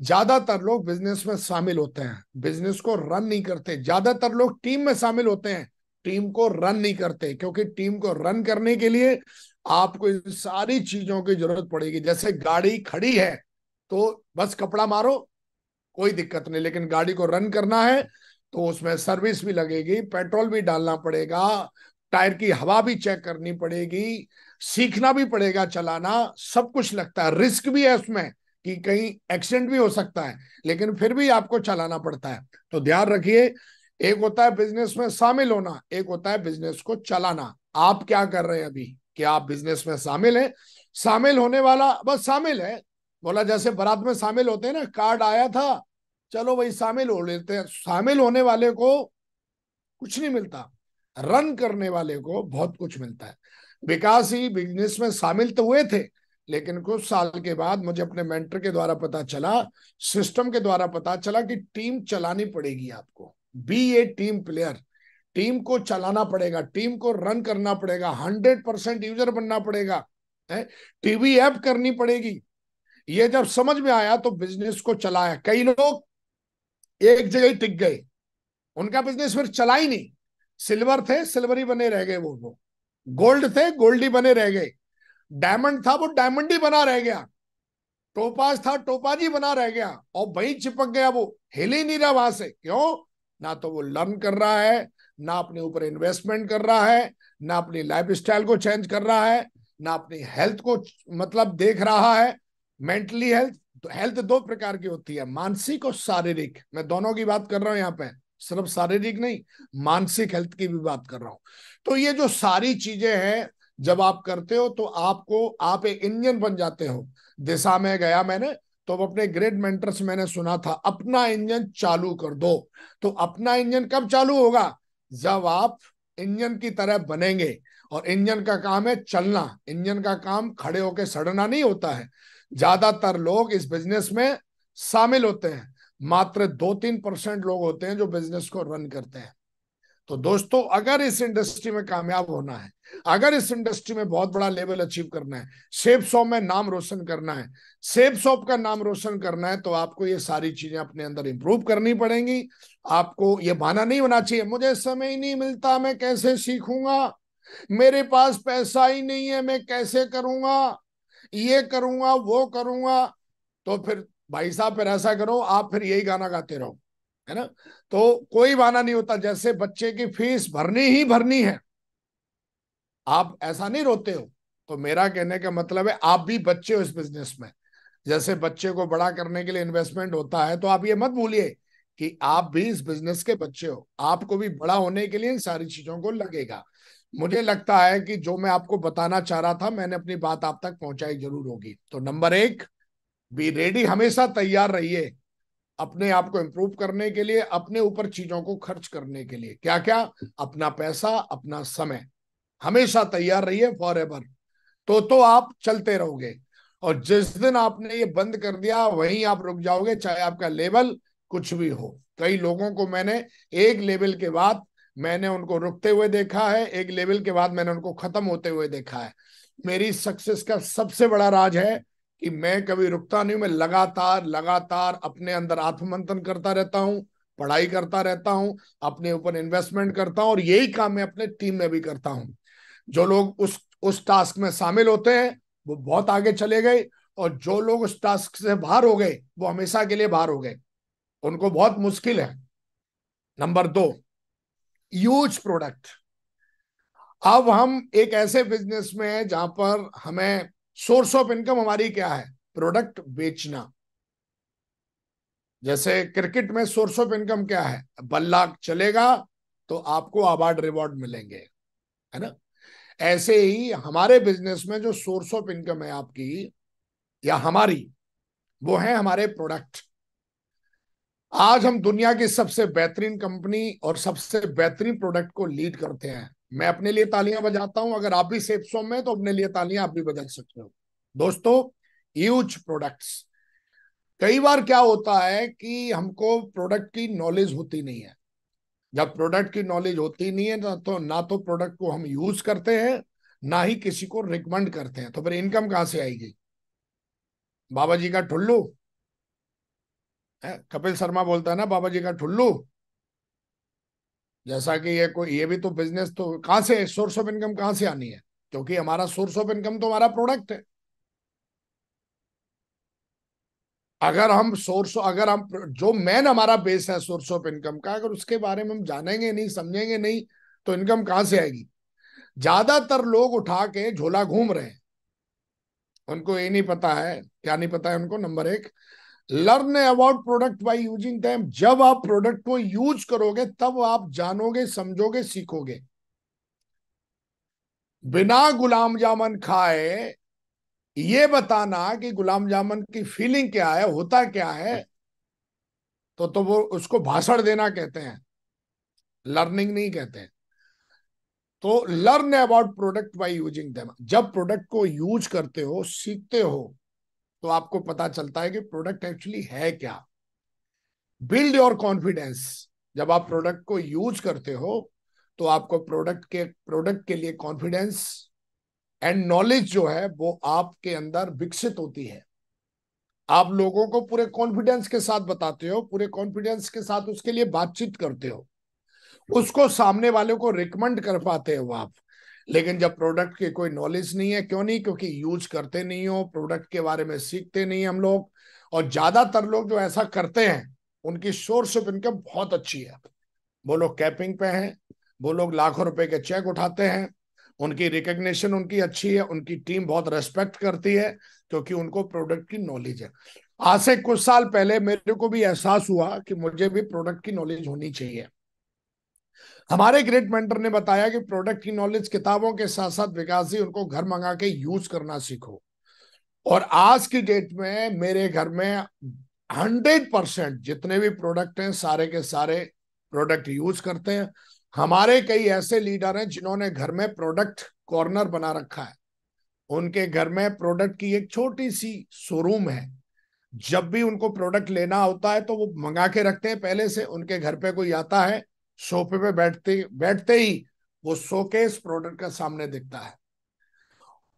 ज्यादातर लोग बिजनेस में शामिल होते हैं बिजनेस को रन नहीं करते ज्यादातर लोग टीम में शामिल होते हैं टीम को रन नहीं करते क्योंकि टीम को रन करने के लिए आपको इन सारी चीजों की जरूरत पड़ेगी जैसे गाड़ी खड़ी है तो बस कपड़ा मारो कोई दिक्कत नहीं लेकिन गाड़ी को रन करना है तो उसमें सर्विस भी लगेगी पेट्रोल भी डालना पड़ेगा टायर की हवा भी चेक करनी पड़ेगी सीखना भी पड़ेगा चलाना सब कुछ लगता है रिस्क भी है उसमें कि कहीं एक्सीडेंट भी हो सकता है लेकिन फिर भी आपको चलाना पड़ता है तो ध्यान रखिए एक होता है बिजनेस में शामिल होना एक होता है बिजनेस को चलाना आप क्या कर रहे हैं अभी क्या आप बिजनेस में शामिल हैं शामिल होने वाला बस शामिल है बोला जैसे बारात में शामिल होते हैं ना कार्ड आया था चलो भाई शामिल हो लेते हैं शामिल होने वाले को कुछ नहीं मिलता रन करने वाले को बहुत कुछ मिलता है विकास ही बिजनेस में शामिल तो हुए थे लेकिन कुछ साल के बाद मुझे अपने मेंटर के द्वारा पता चला सिस्टम के द्वारा पता चला कि टीम चलानी पड़ेगी आपको be a team player team को चलाना पड़ेगा टीम को रन करना पड़ेगा हंड्रेड परसेंट यूजर बनना पड़ेगा टीवी ऐप करनी पड़ेगी ये जब समझ में आया तो बिजनेस को चलाया कई लोग एक जगह टिक गए उनका बिजनेस फिर चला ही नहीं सिल्वर थे सिल्वर ही बने रह गए वो वो गोल्ड थे गोल्ड ही बने रह गए डायमंड था वो डायमंड ही बना रह गया टोपाज था टोपाज ही बना रह गया और वही चिपक गया वो हिल ही नहीं रहा वहां से क्यों ना तो वो लर्न कर रहा है ना अपने ऊपर इन्वेस्टमेंट कर रहा है ना अपनी लाइफ स्टाइल को चेंज कर रहा है ना अपनी हेल्थ को मतलब देख रहा है मेंटली हेल्थ हेल्थ दो प्रकार की होती है मानसिक और शारीरिक मैं दोनों की बात कर रहा हूं यहाँ पे सिर्फ शारीरिक नहीं मानसिक हेल्थ की भी बात कर रहा हूं तो ये जो सारी चीजें हैं जब आप करते हो तो आपको आप एक इंजन बन जाते हो दिशा में गया मैंने तो अपने ग्रेट मेंटर से मैंने सुना था अपना इंजन चालू कर दो तो अपना इंजन कब चालू होगा जब आप इंजन की तरह बनेंगे और इंजन का काम है चलना इंजन का काम खड़े होकर सड़ना नहीं होता है ज्यादातर लोग इस बिजनेस में शामिल होते हैं मात्र दो तीन परसेंट लोग होते हैं जो बिजनेस को रन करते हैं तो दोस्तों अगर इस इंडस्ट्री में कामयाब होना है अगर इस इंडस्ट्री में बहुत बड़ा लेवल अचीव करना है सेब शॉप में नाम रोशन करना है सेब शॉप का नाम रोशन करना है तो आपको ये सारी चीजें अपने अंदर इंप्रूव करनी पड़ेंगी आपको ये बहाना नहीं होना चाहिए मुझे समय ही नहीं मिलता मैं कैसे सीखूंगा मेरे पास पैसा ही नहीं है मैं कैसे करूंगा ये करूंगा वो करूंगा तो फिर भाई साहब फिर ऐसा करो आप फिर यही गाना गाते रहो है ना तो कोई बहाना नहीं होता जैसे बच्चे की फीस भरनी ही भरनी है आप ऐसा नहीं रोते हो तो मेरा कहने का मतलब है आप भी बच्चे हो इस बिजनेस में जैसे बच्चे को बड़ा करने के लिए इन्वेस्टमेंट होता है तो आप ये मत भूलिए कि आप भी इस बिजनेस के बच्चे हो आपको भी बड़ा होने के लिए इन सारी चीजों को लगेगा मुझे लगता है कि जो मैं आपको बताना चाह रहा था मैंने अपनी बात आप तक पहुंचाई जरूर होगी तो नंबर एक बी रेडी हमेशा तैयार रहिए अपने आप को इम्प्रूव करने के लिए अपने ऊपर चीजों को खर्च करने के लिए क्या क्या अपना पैसा अपना समय हमेशा तैयार रहिए फॉर एवर तो तो आप चलते रहोगे और जिस दिन आपने ये बंद कर दिया वहीं आप रुक जाओगे चाहे आपका लेवल कुछ भी हो कई लोगों को मैंने एक लेवल के बाद मैंने उनको रुकते हुए देखा है एक लेवल के बाद मैंने उनको खत्म होते हुए देखा है मेरी सक्सेस का सबसे बड़ा राज है कि मैं कभी रुकता नहीं मैं लगातार लगातार अपने अंदर आत्ममंथन करता रहता हूँ पढ़ाई करता रहता हूँ अपने ऊपर इन्वेस्टमेंट करता हूँ और यही काम मैं अपने टीम में भी करता हूँ जो लोग उस उस टास्क में शामिल होते हैं वो बहुत आगे चले गए और जो लोग उस टास्क से बाहर हो गए वो हमेशा के लिए बाहर हो गए उनको बहुत मुश्किल है नंबर दो यूज प्रोडक्ट अब हम एक ऐसे बिजनेस में है जहां पर हमें सोर्स ऑफ इनकम हमारी क्या है प्रोडक्ट बेचना जैसे क्रिकेट में सोर्स ऑफ इनकम क्या है बल्ला चलेगा तो आपको अवार्ड रिवॉर्ड मिलेंगे है ना ऐसे ही हमारे बिजनेस में जो सोर्स ऑफ इनकम है आपकी या हमारी वो है हमारे प्रोडक्ट आज हम दुनिया की सबसे बेहतरीन कंपनी और सबसे बेहतरीन प्रोडक्ट को लीड करते हैं मैं अपने लिए तालियां बजाता हूं अगर आप भी सोम में तो अपने लिए तालियां आप भी बजा सकते हो दोस्तों ह्यूज प्रोडक्ट्स कई बार क्या होता है कि हमको प्रोडक्ट की नॉलेज होती नहीं है जब प्रोडक्ट की नॉलेज होती नहीं है ना तो ना तो प्रोडक्ट को हम यूज करते हैं ना ही किसी को रिकमेंड करते हैं तो फिर इनकम कहां से आएगी बाबा जी का ठुल्लू कपिल शर्मा बोलता है ना बाबा जी का ठुल्लू जैसा कि ये कोई ये भी तो बिजनेस तो कहां से सोर्स ऑफ इनकम कहां से आनी है क्योंकि हमारा सोर्स ऑफ इनकम तो हमारा प्रोडक्ट है अगर हम सोर्स अगर हम जो मेन हमारा बेस है सोर्स ऑफ इनकम का अगर उसके बारे में हम जानेंगे नहीं समझेंगे नहीं तो इनकम कहां से आएगी ज्यादातर लोग उठा के झोला घूम रहे हैं उनको ये नहीं पता है क्या नहीं पता है उनको नंबर एक learn about product by using time जब आप प्रोडक्ट को यूज करोगे तब आप जानोगे समझोगे सीखोगे बिना गुलाम जामुन खाए ये बताना कि गुलाम जामुन की फीलिंग क्या है होता क्या है तो तो वो उसको भाषण देना कहते हैं लर्निंग नहीं कहते हैं तो learn about product by using them जब प्रोडक्ट को यूज करते हो सीखते हो तो आपको पता चलता है कि प्रोडक्ट एक्चुअली है क्या बिल्ड योर कॉन्फिडेंस जब आप प्रोडक्ट को यूज करते हो तो आपको प्रोडक्ट के प्रोडक्ट के लिए कॉन्फिडेंस एंड नॉलेज जो है वो आपके अंदर विकसित होती है आप लोगों को पूरे कॉन्फिडेंस के साथ बताते हो पूरे कॉन्फिडेंस के साथ उसके लिए बातचीत करते हो उसको सामने वाले को रिकमेंड कर पाते हो आप लेकिन जब प्रोडक्ट की कोई नॉलेज नहीं है क्यों नहीं क्योंकि यूज करते नहीं हो प्रोडक्ट के बारे में सीखते नहीं हम लोग और ज्यादातर लोग जो ऐसा करते हैं उनकी सोर्स ऑफ इनकम बहुत अच्छी है वो लोग कैपिंग पे हैं वो लोग लाखों रुपए के चेक उठाते हैं उनकी रिकग्निशन उनकी अच्छी है उनकी टीम बहुत रेस्पेक्ट करती है क्योंकि उनको प्रोडक्ट की नॉलेज है आज से कुछ साल पहले मेरे को भी एहसास हुआ कि मुझे भी प्रोडक्ट की नॉलेज होनी चाहिए हमारे ग्रेट मेंटर ने बताया कि प्रोडक्ट की नॉलेज किताबों के साथ साथ विकास जी उनको घर मंगा के यूज करना सीखो और आज की डेट में मेरे घर में हंड्रेड परसेंट जितने भी प्रोडक्ट हैं सारे के सारे प्रोडक्ट यूज करते हैं हमारे कई ऐसे लीडर हैं जिन्होंने घर में प्रोडक्ट कॉर्नर बना रखा है उनके घर में प्रोडक्ट की एक छोटी सी शोरूम है जब भी उनको प्रोडक्ट लेना होता है तो वो मंगा के रखते हैं पहले से उनके घर पे कोई आता है सोफे पे बैठते बैठते ही वो शोकेस प्रोडक्ट का सामने दिखता है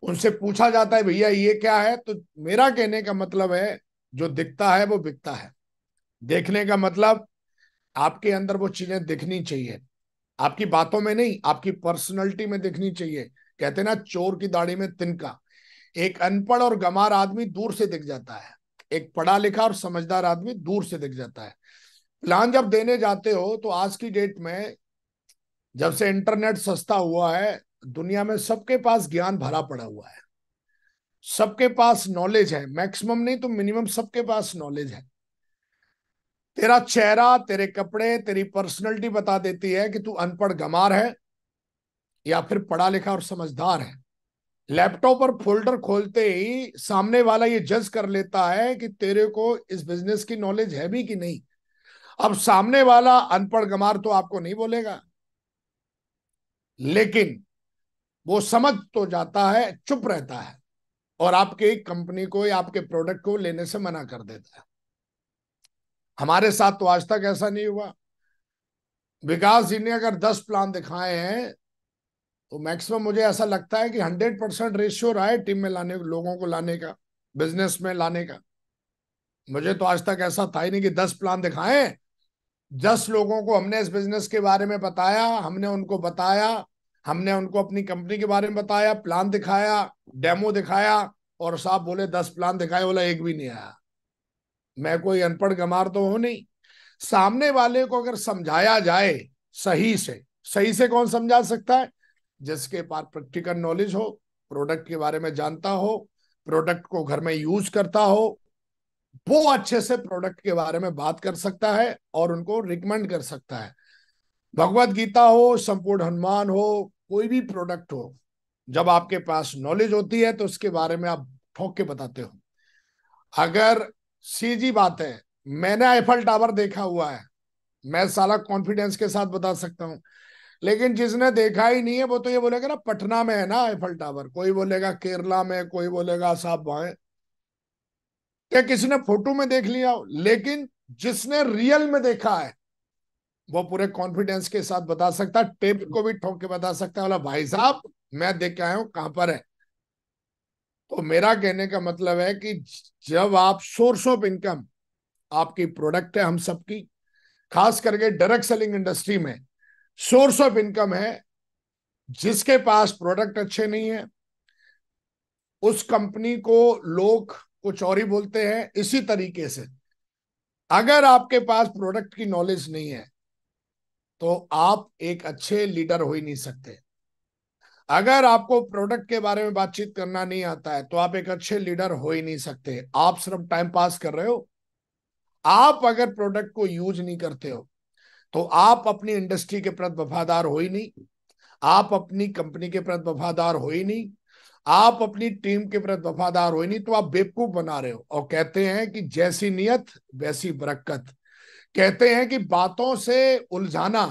उनसे पूछा जाता है भैया ये क्या है तो मेरा कहने का मतलब है जो दिखता है वो बिकता है देखने का मतलब आपके अंदर वो चीजें दिखनी चाहिए आपकी बातों में नहीं आपकी पर्सनालिटी में दिखनी चाहिए कहते ना चोर की दाढ़ी में तिनका एक अनपढ़ और गमार आदमी दूर से दिख जाता है एक पढ़ा लिखा और समझदार आदमी दूर से दिख जाता है प्लान जब देने जाते हो तो आज की डेट में जब से इंटरनेट सस्ता हुआ है दुनिया में सबके पास ज्ञान भरा पड़ा हुआ है सबके पास नॉलेज है मैक्सिमम नहीं तो मिनिमम सबके पास नॉलेज है तेरा चेहरा तेरे कपड़े तेरी पर्सनैलिटी बता देती है कि तू अनपढ़ गमार है या फिर पढ़ा लिखा और समझदार है लैपटॉप और फोल्डर खोलते ही सामने वाला ये जज कर लेता है कि तेरे को इस बिजनेस की नॉलेज है भी कि नहीं अब सामने वाला अनपढ़ गमार तो आपको नहीं बोलेगा लेकिन वो समझ तो जाता है चुप रहता है और आपके कंपनी को या आपके प्रोडक्ट को लेने से मना कर देता है हमारे साथ तो आज तक ऐसा नहीं हुआ विकास जी ने अगर दस प्लान दिखाए हैं तो मैक्सिमम मुझे ऐसा लगता है कि हंड्रेड परसेंट रेशियो रहा है टीम में लाने लोगों को लाने का बिजनेस में लाने का मुझे तो आज तक ऐसा था ही नहीं कि दस प्लान दिखाए दस लोगों को हमने इस बिजनेस के बारे में बताया हमने उनको बताया हमने उनको अपनी कंपनी के बारे में बताया प्लान दिखाया डेमो दिखाया और साहब बोले दस प्लान दिखाए बोला एक भी नहीं आया मैं कोई अनपढ़ गमार तो हूं नहीं सामने वाले को अगर समझाया जाए सही से सही से कौन समझा सकता है जिसके पास प्रैक्टिकल नॉलेज हो प्रोडक्ट के बारे में जानता हो प्रोडक्ट को घर में यूज करता हो वो अच्छे से प्रोडक्ट के बारे में बात कर सकता है और उनको रिकमेंड कर सकता है भगवत गीता हो संपूर्ण हनुमान हो कोई भी प्रोडक्ट हो जब आपके पास नॉलेज होती है तो उसके बारे में आप ठोक के बताते हो अगर सीधी बात है मैंने आईफल टावर देखा हुआ है मैं सारा कॉन्फिडेंस के साथ बता सकता हूँ लेकिन जिसने देखा ही नहीं है वो तो ये बोलेगा ना पटना में है ना आईफल टावर कोई बोलेगा केरला में कोई बोलेगा साहब वहां या किसी ने फोटो में देख लिया हो लेकिन जिसने रियल में देखा है वो पूरे कॉन्फिडेंस के साथ बता सकता है टेप को भी ठोक के बता सकता है बोला भाई साहब मैं देख के आया हूं कहां पर है तो मेरा कहने का मतलब है कि जब आप सोर्स ऑफ इनकम आपकी प्रोडक्ट है हम सबकी खास करके डायरेक्ट सेलिंग इंडस्ट्री में सोर्स ऑफ इनकम है जिसके पास प्रोडक्ट अच्छे नहीं है उस कंपनी को लोग और ही बोलते हैं इसी तरीके से अगर आपके पास प्रोडक्ट की नॉलेज नहीं है तो आप एक अच्छे लीडर हो ही नहीं सकते अगर आपको प्रोडक्ट के बारे में बातचीत करना नहीं आता है तो आप एक अच्छे लीडर हो ही नहीं सकते आप सिर्फ टाइम पास कर रहे हो आप अगर प्रोडक्ट को यूज नहीं करते हो तो आप अपनी इंडस्ट्री के प्रति वफादार हो ही नहीं आप अपनी कंपनी के प्रति वफादार हो ही नहीं आप अपनी टीम के प्रति वफादार हो नहीं तो आप बेवकूफ बना रहे हो और कहते हैं कि जैसी नियत वैसी बरकत कहते हैं कि बातों से उलझाना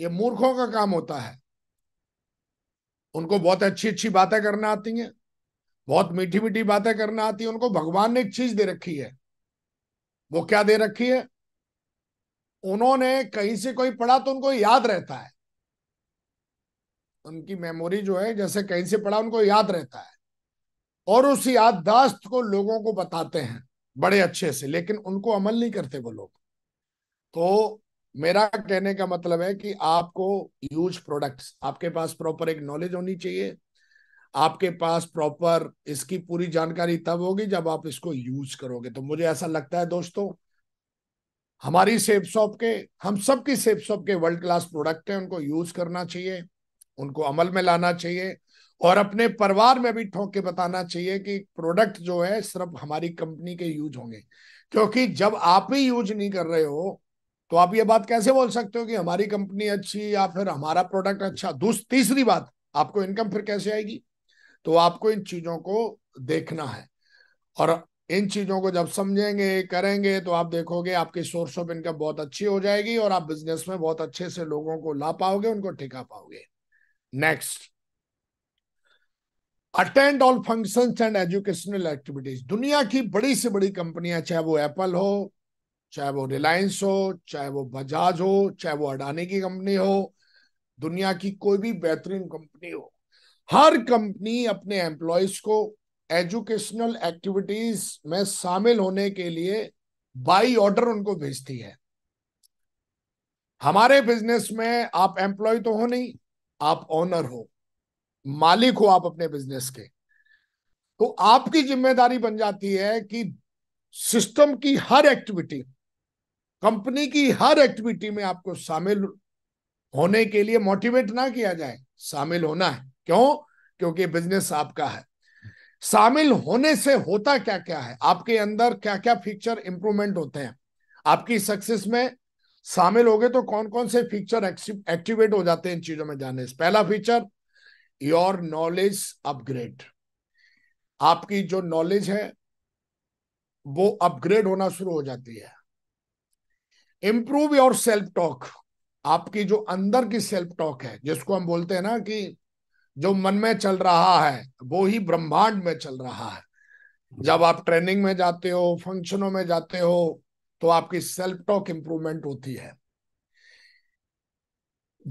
ये मूर्खों का काम होता है उनको बहुत अच्छी अच्छी बातें करना आती हैं बहुत मीठी मीठी बातें करना आती है उनको भगवान ने एक चीज दे रखी है वो क्या दे रखी है उन्होंने कहीं से कोई पढ़ा तो उनको याद रहता है उनकी मेमोरी जो है जैसे कहीं से पढ़ा उनको याद रहता है और उस याददाश्त को लोगों को बताते हैं बड़े अच्छे से लेकिन उनको अमल नहीं करते वो लोग तो मेरा कहने का मतलब है कि आपको यूज प्रोडक्ट्स आपके पास प्रॉपर एक नॉलेज होनी चाहिए आपके पास प्रॉपर इसकी पूरी जानकारी तब होगी जब आप इसको यूज करोगे तो मुझे ऐसा लगता है दोस्तों हमारी सेफ शॉप के हम सबकी सेफ शॉप के वर्ल्ड क्लास प्रोडक्ट हैं उनको यूज करना चाहिए उनको अमल में लाना चाहिए और अपने परिवार में भी ठोक के बताना चाहिए कि प्रोडक्ट जो है सिर्फ हमारी कंपनी के यूज होंगे क्योंकि जब आप ही यूज नहीं कर रहे हो तो आप ये बात कैसे बोल सकते हो कि हमारी कंपनी अच्छी या फिर हमारा प्रोडक्ट अच्छा दूसरी तीसरी बात आपको इनकम फिर कैसे आएगी तो आपको इन चीजों को देखना है और इन चीजों को जब समझेंगे करेंगे तो आप देखोगे आपकी सोर्स ऑफ इनकम बहुत अच्छी हो जाएगी और आप बिजनेस में बहुत अच्छे से लोगों को ला पाओगे उनको ठिका पाओगे next attend all functions and educational activities दुनिया की बड़ी से बड़ी कंपनियां चाहे वो एप्पल हो चाहे वो रिलायंस हो चाहे वो बजाज हो चाहे वो अडानी की कंपनी हो दुनिया की कोई भी बेहतरीन कंपनी हो हर कंपनी अपने एम्प्लॉयज को एजुकेशनल एक्टिविटीज में शामिल होने के लिए बाई ऑर्डर उनको भेजती है हमारे बिजनेस में आप एम्प्लॉय तो हो नहीं आप ऑनर हो मालिक हो आप अपने बिजनेस के तो आपकी जिम्मेदारी बन जाती है कि सिस्टम की हर एक्टिविटी कंपनी की हर एक्टिविटी में आपको शामिल होने के लिए मोटिवेट ना किया जाए शामिल होना है क्यों क्योंकि बिजनेस आपका है शामिल होने से होता क्या क्या है आपके अंदर क्या क्या फीचर इंप्रूवमेंट होते हैं आपकी सक्सेस में शामिल हो गए तो कौन कौन से फीचर एक्टिवेट हो जाते हैं इन चीजों में जाने से पहला फीचर योर नॉलेज अपग्रेड आपकी जो नॉलेज है वो अपग्रेड होना शुरू हो जाती है इंप्रूव योर सेल्फ टॉक आपकी जो अंदर की सेल्फ टॉक है जिसको हम बोलते हैं ना कि जो मन में चल रहा है वो ही ब्रह्मांड में चल रहा है जब आप ट्रेनिंग में जाते हो फंक्शनों में जाते हो तो आपकी सेल्फ टॉक इंप्रूवमेंट होती है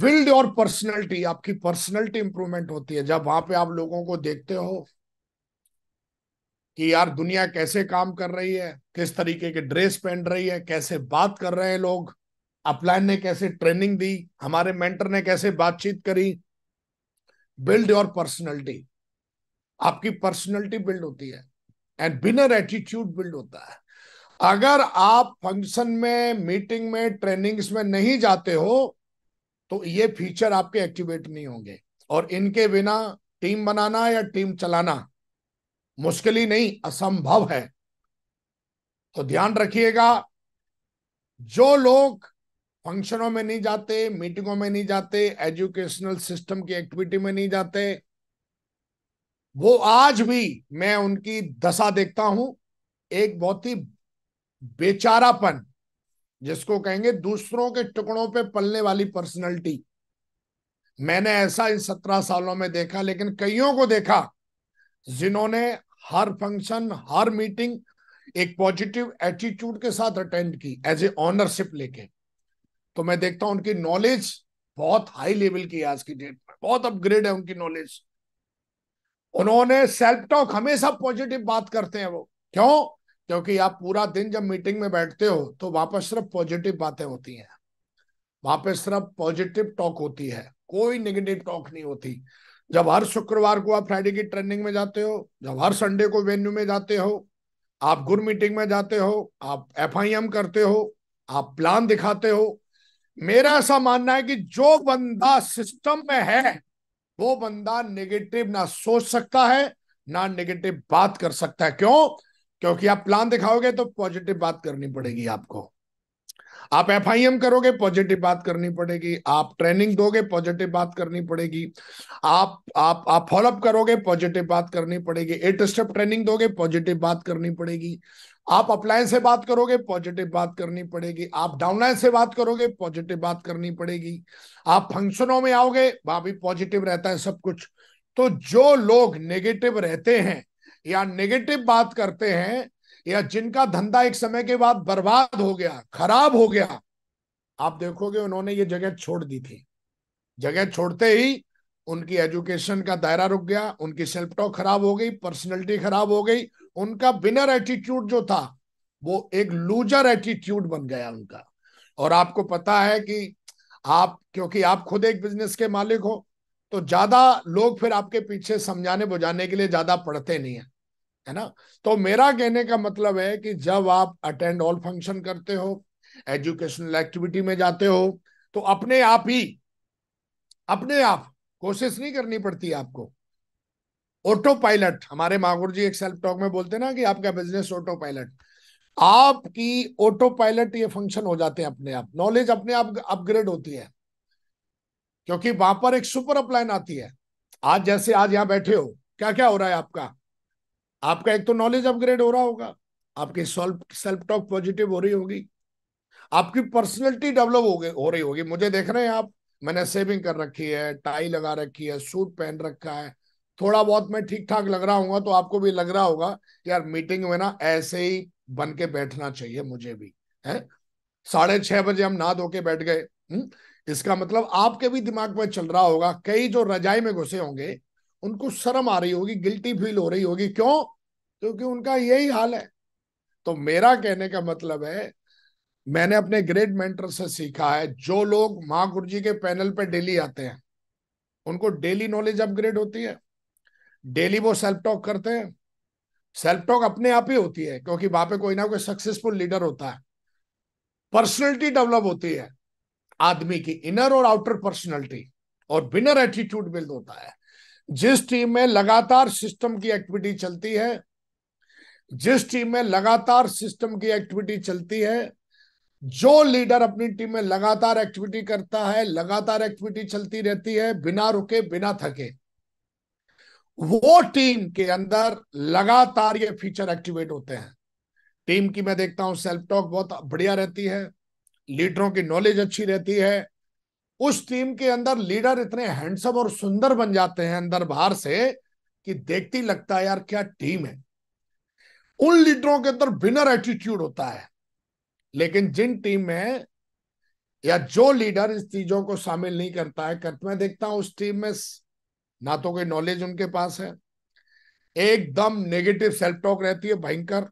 बिल्ड योर पर्सनैलिटी आपकी पर्सनैलिटी इंप्रूवमेंट होती है जब वहां पे आप लोगों को देखते हो कि यार दुनिया कैसे काम कर रही है किस तरीके के ड्रेस पहन रही है कैसे बात कर रहे हैं लोग अपलाइन ने कैसे ट्रेनिंग दी हमारे मेंटर ने कैसे बातचीत करी बिल्ड योर पर्सनैलिटी आपकी पर्सनैलिटी बिल्ड होती है एंड बिनर एटीट्यूड बिल्ड होता है अगर आप फंक्शन में मीटिंग में ट्रेनिंग्स में नहीं जाते हो तो ये फीचर आपके एक्टिवेट नहीं होंगे और इनके बिना टीम बनाना या टीम चलाना मुश्किल ही नहीं असंभव है तो ध्यान रखिएगा जो लोग फंक्शनों में नहीं जाते मीटिंगों में नहीं जाते एजुकेशनल सिस्टम की एक्टिविटी में नहीं जाते वो आज भी मैं उनकी दशा देखता हूं एक बहुत ही बेचारापन जिसको कहेंगे दूसरों के टुकड़ों पे पलने वाली पर्सनैलिटी मैंने ऐसा इन सत्रह सालों में देखा लेकिन कईयों को देखा जिन्होंने हर फंक्शन हर मीटिंग एक पॉजिटिव एटीट्यूड के साथ अटेंड की एज ए ऑनरशिप लेके तो मैं देखता हूं उनकी नॉलेज बहुत हाई लेवल की आज की डेट में बहुत अपग्रेड है उनकी नॉलेज उन्होंने सेल्फ टॉक हमेशा पॉजिटिव बात करते हैं वो क्यों क्योंकि आप पूरा दिन जब मीटिंग में बैठते हो तो वहां पर सिर्फ पॉजिटिव बातें होती हैं वहां पर सिर्फ पॉजिटिव टॉक होती है कोई निगेटिव टॉक नहीं होती जब हर शुक्रवार को आप फ्राइडे की ट्रेनिंग में जाते हो जब हर संडे को वेन्यू में जाते हो आप गुरु मीटिंग में जाते हो आप एफ करते हो आप प्लान दिखाते हो मेरा ऐसा मानना है कि जो बंदा सिस्टम में है वो बंदा नेगेटिव ना सोच सकता है ना नेगेटिव बात कर सकता है क्यों क्योंकि आप प्लान दिखाओगे तो पॉजिटिव बात करनी पड़ेगी आपको आप एफ करोगे पॉजिटिव बात करनी पड़ेगी आप ट्रेनिंग दोगे पॉजिटिव बात करनी पड़ेगी आप आप आप फॉलोअप करोगे पॉजिटिव बात करनी पड़ेगी एट स्टेप ट्रेनिंग दोगे पॉजिटिव बात करनी पड़ेगी आप अपलाइन से बात करोगे पॉजिटिव बात करनी पड़ेगी आप डाउनलाइन से बात करोगे पॉजिटिव बात करनी पड़ेगी आप फंक्शनों में आओगे वहां भी पॉजिटिव रहता है सब कुछ तो जो लोग नेगेटिव रहते हैं या नेगेटिव बात करते हैं या जिनका धंधा एक समय के बाद बर्बाद हो गया खराब हो गया आप देखोगे उन्होंने ये जगह छोड़ दी थी जगह छोड़ते ही उनकी एजुकेशन का दायरा रुक गया उनकी सेल्फ टॉक खराब हो गई पर्सनैलिटी खराब हो गई उनका विनर एटीट्यूड जो था वो एक लूजर एटीट्यूड बन गया उनका और आपको पता है कि आप क्योंकि आप खुद एक बिजनेस के मालिक हो तो ज्यादा लोग फिर आपके पीछे समझाने बुझाने के लिए ज्यादा पढ़ते नहीं है है ना तो मेरा कहने का मतलब है कि जब आप अटेंड ऑल फंक्शन करते हो एजुकेशनल एक्टिविटी में जाते हो तो अपने आप ही अपने आप कोशिश नहीं करनी पड़ती आपको ऑटो पायलट हमारे मागुर जी एक सेल्फ टॉक में बोलते ना कि आपका बिजनेस ऑटो पायलट आपकी ऑटो पायलट ये फंक्शन हो जाते हैं अपने आप नॉलेज अपने आप अपग्रेड होती है क्योंकि वहां पर एक सुपर अपलाइन आती है आज जैसे आज यहां बैठे हो क्या क्या हो रहा है आपका आपका एक तो नॉलेज अपग्रेड हो रहा होगा आपकी सेल्फ सेल्फ टॉक पॉजिटिव हो रही होगी आपकी पर्सनैलिटी डेवलप हो गई हो रही होगी मुझे देख रहे हैं आप मैंने सेविंग कर रखी है टाई लगा रखी है सूट पहन रखा है थोड़ा बहुत मैं ठीक ठाक लग रहा हूँ तो आपको भी लग रहा होगा यार मीटिंग में ना ऐसे ही बन के बैठना चाहिए मुझे भी है साढ़े छह बजे हम नहा धो के बैठ गए हुँ? हम्म? इसका मतलब आपके भी दिमाग में चल रहा होगा कई जो रजाई में घुसे होंगे उनको शर्म आ रही होगी गिल्टी फील हो रही होगी क्यों क्योंकि उनका यही हाल है तो मेरा कहने का मतलब है मैंने अपने ग्रेट मेंटर से सीखा है जो लोग गुरु जी के पैनल पे डेली आते हैं उनको डेली नॉलेज अपग्रेड होती है डेली वो सेल्फ टॉक करते हैं सेल्फ टॉक अपने आप ही होती है क्योंकि वहां पे कोई ना कोई सक्सेसफुल लीडर होता है पर्सनैलिटी डेवलप होती है आदमी की इनर और आउटर पर्सनैलिटी और विनर एटीट्यूड बिल्ड होता है जिस टीम में लगातार सिस्टम की एक्टिविटी चलती है जिस टीम में लगातार सिस्टम की एक्टिविटी चलती है जो लीडर अपनी टीम में लगातार एक्टिविटी करता है लगातार एक्टिविटी चलती रहती है बिना रुके बिना थके वो टीम के अंदर लगातार ये फीचर एक्टिवेट होते हैं टीम की मैं देखता हूं सेल्फ टॉक बहुत बढ़िया रहती है लीडरों की नॉलेज अच्छी रहती है उस टीम के अंदर लीडर इतने हैंडसम और सुंदर बन जाते हैं अंदर बाहर से कि देखती लगता है यार क्या टीम है उन लीडरों के अंदर विनर एटीट्यूड होता है लेकिन जिन टीम में या जो लीडर इस चीजों को शामिल नहीं करता है कर मैं देखता हूं उस टीम में ना तो कोई नॉलेज उनके पास है एकदम नेगेटिव सेल्फ टॉक रहती है भयंकर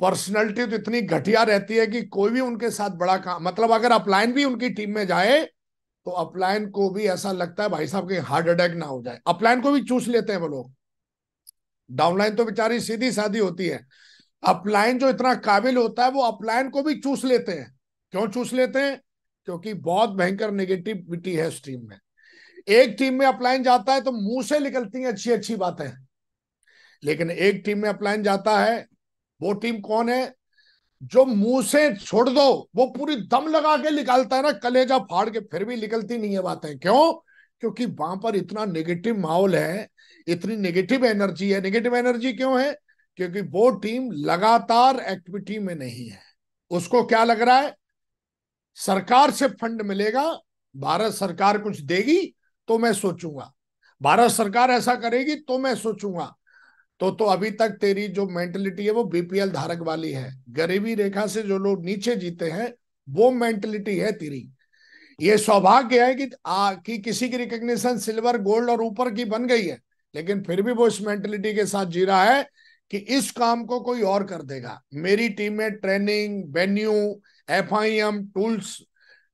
पर्सनैलिटी तो इतनी घटिया रहती है कि कोई भी उनके साथ बड़ा काम मतलब अगर अपलायन भी उनकी टीम में जाए तो अपलायन को भी ऐसा लगता है भाई साहब कहीं हार्ट अटैक ना हो जाए अपलायन को भी चूस लेते हैं वो लोग डाउनलाइन तो बेचारी सीधी साधी होती है अपलाइन जो इतना काबिल होता है वो अपलाइन को भी चूस लेते हैं क्यों चूस लेते हैं क्योंकि बहुत भयंकर नेगेटिविटी है उस टीम में एक टीम में अपलाइन जाता है तो मुंह से निकलती है अच्छी अच्छी बातें लेकिन एक टीम में अपलाइन जाता है वो टीम कौन है जो मुंह से छोड़ दो वो पूरी दम लगा के निकालता है ना कलेजा फाड़ के फिर भी निकलती नहीं है बातें क्यों क्योंकि वहां पर इतना नेगेटिव माहौल है इतनी नेगेटिव एनर्जी है नेगेटिव एनर्जी क्यों है क्योंकि वो टीम लगातार एक्टिविटी में नहीं है उसको क्या लग रहा है सरकार से फंड मिलेगा भारत सरकार कुछ देगी तो मैं सोचूंगा भारत सरकार ऐसा करेगी तो मैं सोचूंगा तो तो अभी तक तेरी जो मेंटलिटी है वो बीपीएल धारक वाली है गरीबी रेखा से जो लोग नीचे जीते हैं वो मेंटलिटी है तेरी ये सौभाग्य है कि आ, कि किसी की रिकग्निशन सिल्वर गोल्ड और ऊपर की बन गई है लेकिन फिर भी वो इस मेंटलिटी के साथ जी रहा है कि इस काम को कोई और कर देगा मेरी टीम में ट्रेनिंग वेन्यू एफ टूल्स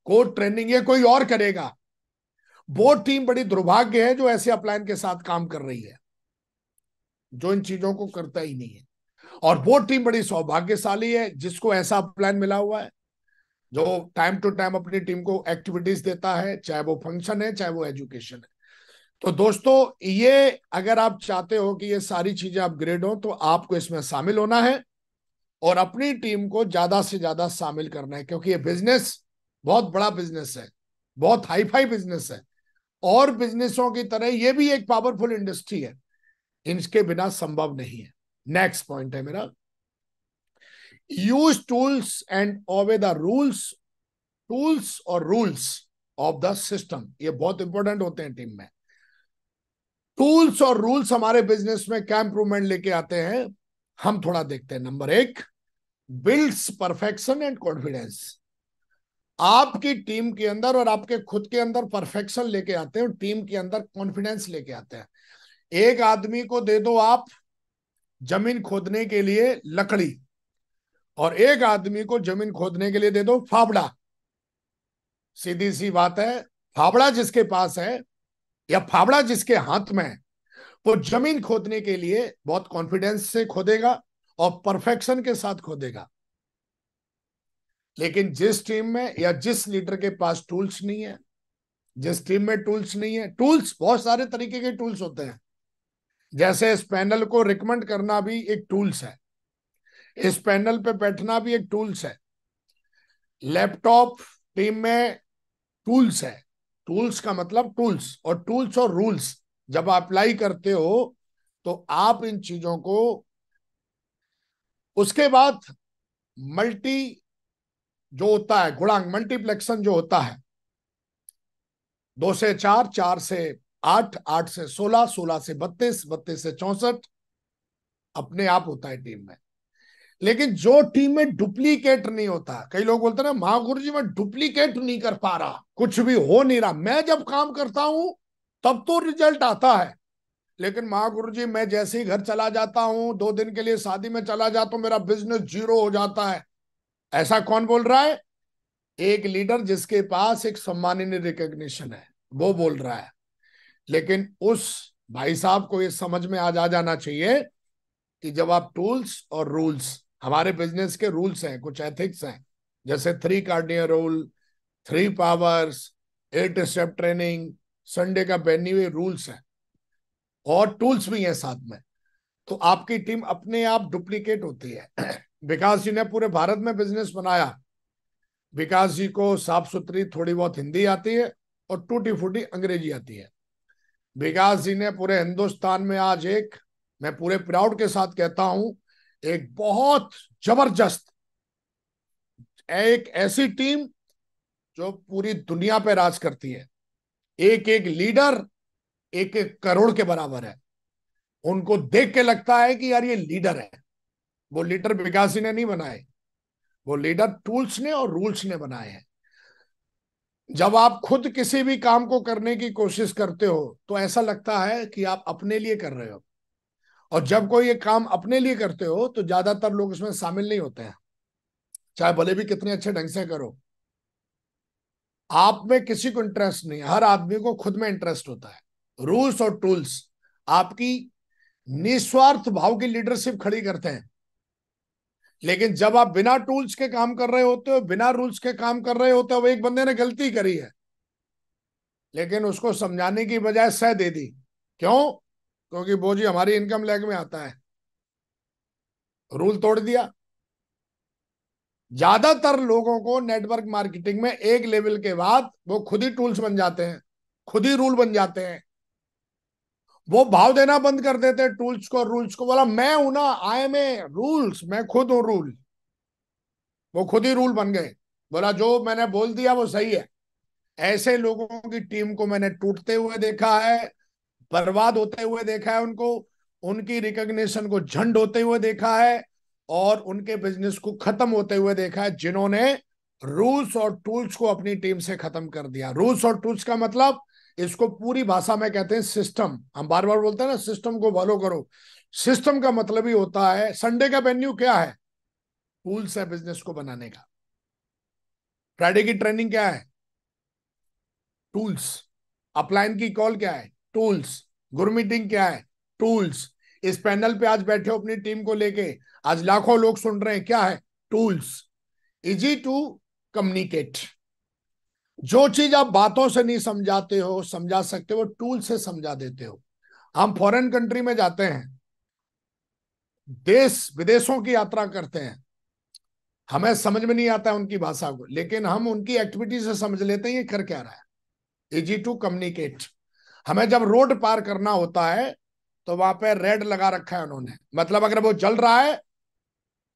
को ट्रेनिंग ये कोई और करेगा वो टीम बड़ी दुर्भाग्य है जो ऐसे अपलायन के साथ काम कर रही है जो इन चीजों को करता ही नहीं है और वो टीम बड़ी सौभाग्यशाली है जिसको ऐसा प्लान मिला हुआ है जो टाइम टू टाइम अपनी टीम को एक्टिविटीज देता है चाहे वो फंक्शन है चाहे वो एजुकेशन है तो दोस्तों ये अगर आप चाहते हो कि ये सारी चीजें अपग्रेड हो तो आपको इसमें शामिल होना है और अपनी टीम को ज्यादा से ज्यादा शामिल करना है क्योंकि ये बिजनेस बहुत बड़ा बिजनेस है बहुत हाईफाई बिजनेस है और बिजनेसों की तरह ये भी एक पावरफुल इंडस्ट्री है इनके बिना संभव नहीं है नेक्स्ट पॉइंट है मेरा use tools and obey the rules tools और रूल्स ऑफ द सिस्टम ये बहुत इंपॉर्टेंट होते हैं टीम में टूल्स और रूल्स हमारे बिजनेस में क्या इंप्रूवमेंट लेके आते हैं हम थोड़ा देखते हैं नंबर एक बिल्ड्स परफेक्शन एंड कॉन्फिडेंस आपकी टीम के अंदर और आपके खुद के अंदर परफेक्शन लेके आते हैं और टीम के अंदर कॉन्फिडेंस लेके आते हैं एक आदमी को दे दो आप जमीन खोदने के लिए लकड़ी और एक आदमी को जमीन खोदने के लिए दे दो फावड़ा सीधी सी बात है फावड़ा जिसके पास है या फावड़ा जिसके हाथ में है वो जमीन खोदने के लिए बहुत कॉन्फिडेंस से खोदेगा और परफेक्शन के साथ खोदेगा लेकिन जिस टीम में या जिस लीडर के पास टूल्स नहीं है जिस टीम में टूल्स नहीं है टूल्स बहुत सारे तरीके के टूल्स होते हैं जैसे इस पैनल को रिकमेंड करना भी एक टूल्स है इस पैनल पे बैठना भी एक टूल्स है लैपटॉप टीम में टूल्स है टूल्स का मतलब टूल्स और टूल्स और रूल्स जब आप अप्लाई करते हो तो आप इन चीजों को उसके बाद मल्टी जो होता है गुणांग मल्टीप्लेक्शन जो होता है दो से चार चार से आठ आठ से सोलह सोलह से बत्तीस बत्तीस से चौसठ अपने आप होता है टीम में लेकिन जो टीम में डुप्लीकेट नहीं होता कई लोग बोलते ना महागुरु जी मैं डुप्लीकेट नहीं कर पा रहा कुछ भी हो नहीं रहा मैं जब काम करता हूं तब तो रिजल्ट आता है लेकिन महागुरु जी मैं जैसे ही घर चला जाता हूं दो दिन के लिए शादी में चला जाता हूं मेरा बिजनेस जीरो हो जाता है ऐसा कौन बोल रहा है एक लीडर जिसके पास एक सम्माननीय रिकग्निशन है वो बोल रहा है लेकिन उस भाई साहब को ये समझ में आज आ जाना चाहिए कि जब आप टूल्स और रूल्स हमारे बिजनेस के रूल्स हैं कुछ एथिक्स हैं जैसे थ्री कार्डियर rule three powers eight step training Sunday का पहनी हुए रूल्स हैं और टूल्स भी हैं साथ में तो आपकी टीम अपने आप डुप्लीकेट होती है [CLEARS THROAT] विकास जी ने पूरे भारत में बिजनेस बनाया विकास जी को साफ सुथरी थोड़ी बहुत हिंदी आती है और टूटी फूटी अंग्रेजी आती है विकास जी ने पूरे हिंदुस्तान में आज एक मैं पूरे प्राउड के साथ कहता हूं एक बहुत जबरदस्त एक ऐसी टीम जो पूरी दुनिया पे राज करती है एक एक लीडर एक एक करोड़ के बराबर है उनको देख के लगता है कि यार ये लीडर है वो लीडर विकास जी ने नहीं बनाए वो लीडर टूल्स ने और रूल्स ने बनाए हैं जब आप खुद किसी भी काम को करने की कोशिश करते हो तो ऐसा लगता है कि आप अपने लिए कर रहे हो और जब कोई ये काम अपने लिए करते हो तो ज्यादातर लोग इसमें शामिल नहीं होते हैं चाहे भले भी कितने अच्छे ढंग से करो आप में किसी को इंटरेस्ट नहीं हर आदमी को खुद में इंटरेस्ट होता है रूल्स और टूल्स आपकी निस्वार्थ भाव की लीडरशिप खड़ी करते हैं लेकिन जब आप बिना टूल्स के काम कर रहे होते हो बिना रूल्स के काम कर रहे होते हो एक बंदे ने गलती करी है लेकिन उसको समझाने की बजाय सह दे दी क्यों क्योंकि बोझी हमारी इनकम लैग में आता है रूल तोड़ दिया ज्यादातर लोगों को नेटवर्क मार्केटिंग में एक लेवल के बाद वो खुद ही टूल्स बन जाते हैं खुद ही रूल बन जाते हैं वो भाव देना बंद कर देते टूल्स को रूल्स को बोला मैं हूं ना आई एम ए रूल्स मैं खुद हूं रूल वो खुद ही रूल बन गए बोला जो मैंने बोल दिया वो सही है ऐसे लोगों की टीम को मैंने टूटते हुए देखा है बर्बाद होते हुए देखा है उनको उनकी रिकग्निशन को झंड होते हुए देखा है और उनके बिजनेस को खत्म होते हुए देखा है जिन्होंने रूल्स और टूल्स को अपनी टीम से खत्म कर दिया रूल्स और टूल्स का मतलब इसको पूरी भाषा में कहते हैं सिस्टम हम बार बार बोलते हैं ना सिस्टम को फॉलो करो सिस्टम का मतलब ही होता है संडे का वेन्यू क्या है टूल्स है बिजनेस को बनाने का फ्राइडे की ट्रेनिंग क्या है टूल्स अपलाइन की कॉल क्या है टूल्स गुरु मीटिंग क्या है टूल्स इस पैनल पे आज बैठे हो अपनी टीम को लेके आज लाखों लोग सुन रहे हैं क्या है टूल्स इजी टू कम्युनिकेट जो चीज आप बातों से नहीं समझाते हो समझा सकते हो टूल से समझा देते हो हम फॉरेन कंट्री में जाते हैं देश विदेशों की यात्रा करते हैं हमें समझ में नहीं आता उनकी भाषा को लेकिन हम उनकी एक्टिविटी से समझ लेते हैं ये कर क्या रहा है इजी टू कम्युनिकेट हमें जब रोड पार करना होता है तो वहां पे रेड लगा रखा है उन्होंने मतलब अगर वो चल रहा है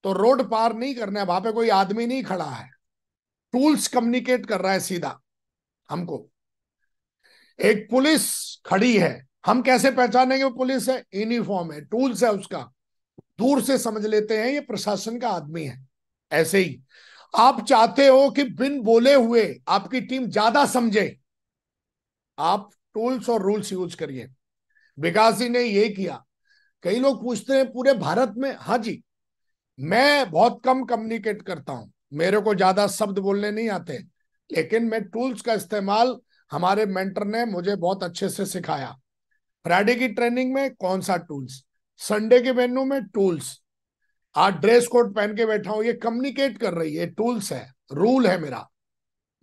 तो रोड पार नहीं करना है वहां पे कोई आदमी नहीं खड़ा है टूल्स कम्युनिकेट कर रहा है सीधा हमको एक पुलिस खड़ी है हम कैसे पहचानेंगे पुलिस है यूनिफॉर्म है टूल्स है उसका दूर से समझ लेते हैं ये प्रशासन का आदमी है ऐसे ही आप चाहते हो कि बिन बोले हुए आपकी टीम ज्यादा समझे आप टूल्स और रूल्स यूज करिए विकास जी ने ये किया कई लोग पूछते हैं पूरे भारत में हाँ जी मैं बहुत कम कम्युनिकेट करता हूं मेरे को ज्यादा शब्द बोलने नहीं आते लेकिन मैं टूल्स का इस्तेमाल हमारे मेंटर ने मुझे बहुत अच्छे से सिखाया फ्राइडे की ट्रेनिंग में कौन सा टूल्स संडे के मेन्यू में टूल्स आज ड्रेस कोड पहन के बैठा हूं ये कम्युनिकेट कर रही है टूल्स है रूल है मेरा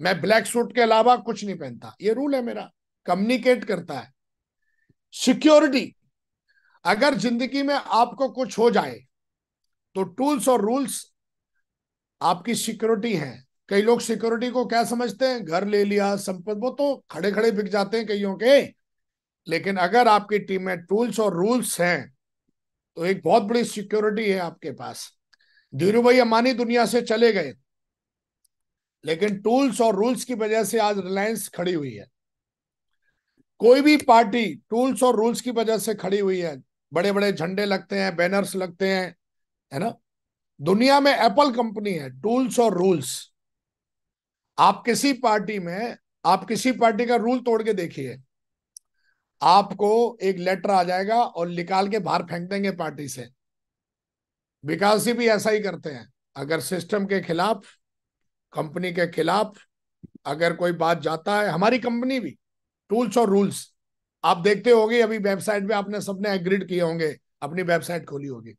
मैं ब्लैक सूट के अलावा कुछ नहीं पहनता ये रूल है मेरा कम्युनिकेट करता है सिक्योरिटी अगर जिंदगी में आपको कुछ हो जाए तो टूल्स और रूल्स आपकी सिक्योरिटी है कई लोग सिक्योरिटी को क्या समझते हैं घर ले लिया संपत्ति वो तो खड़े खड़े बिक जाते हैं कईयों के लेकिन अगर आपकी टीम में टूल्स और रूल्स हैं तो एक बहुत बड़ी सिक्योरिटी है आपके पास धीरू भाई अमानी दुनिया से चले गए लेकिन टूल्स और रूल्स की वजह से आज रिलायंस खड़ी हुई है कोई भी पार्टी टूल्स और रूल्स की वजह से खड़ी हुई है बड़े बड़े झंडे लगते हैं बैनर्स लगते हैं है ना दुनिया में एप्पल कंपनी है टूल्स और रूल्स आप किसी पार्टी में आप किसी पार्टी का रूल तोड़ के देखिए आपको एक लेटर आ जाएगा और निकाल के बाहर फेंक देंगे पार्टी से विकासी भी ऐसा ही करते हैं अगर सिस्टम के खिलाफ कंपनी के खिलाफ अगर कोई बात जाता है हमारी कंपनी भी टूल्स और रूल्स आप देखते होंगे अभी वेबसाइट पे आपने सबने एग्रीड किए होंगे अपनी वेबसाइट खोली होगी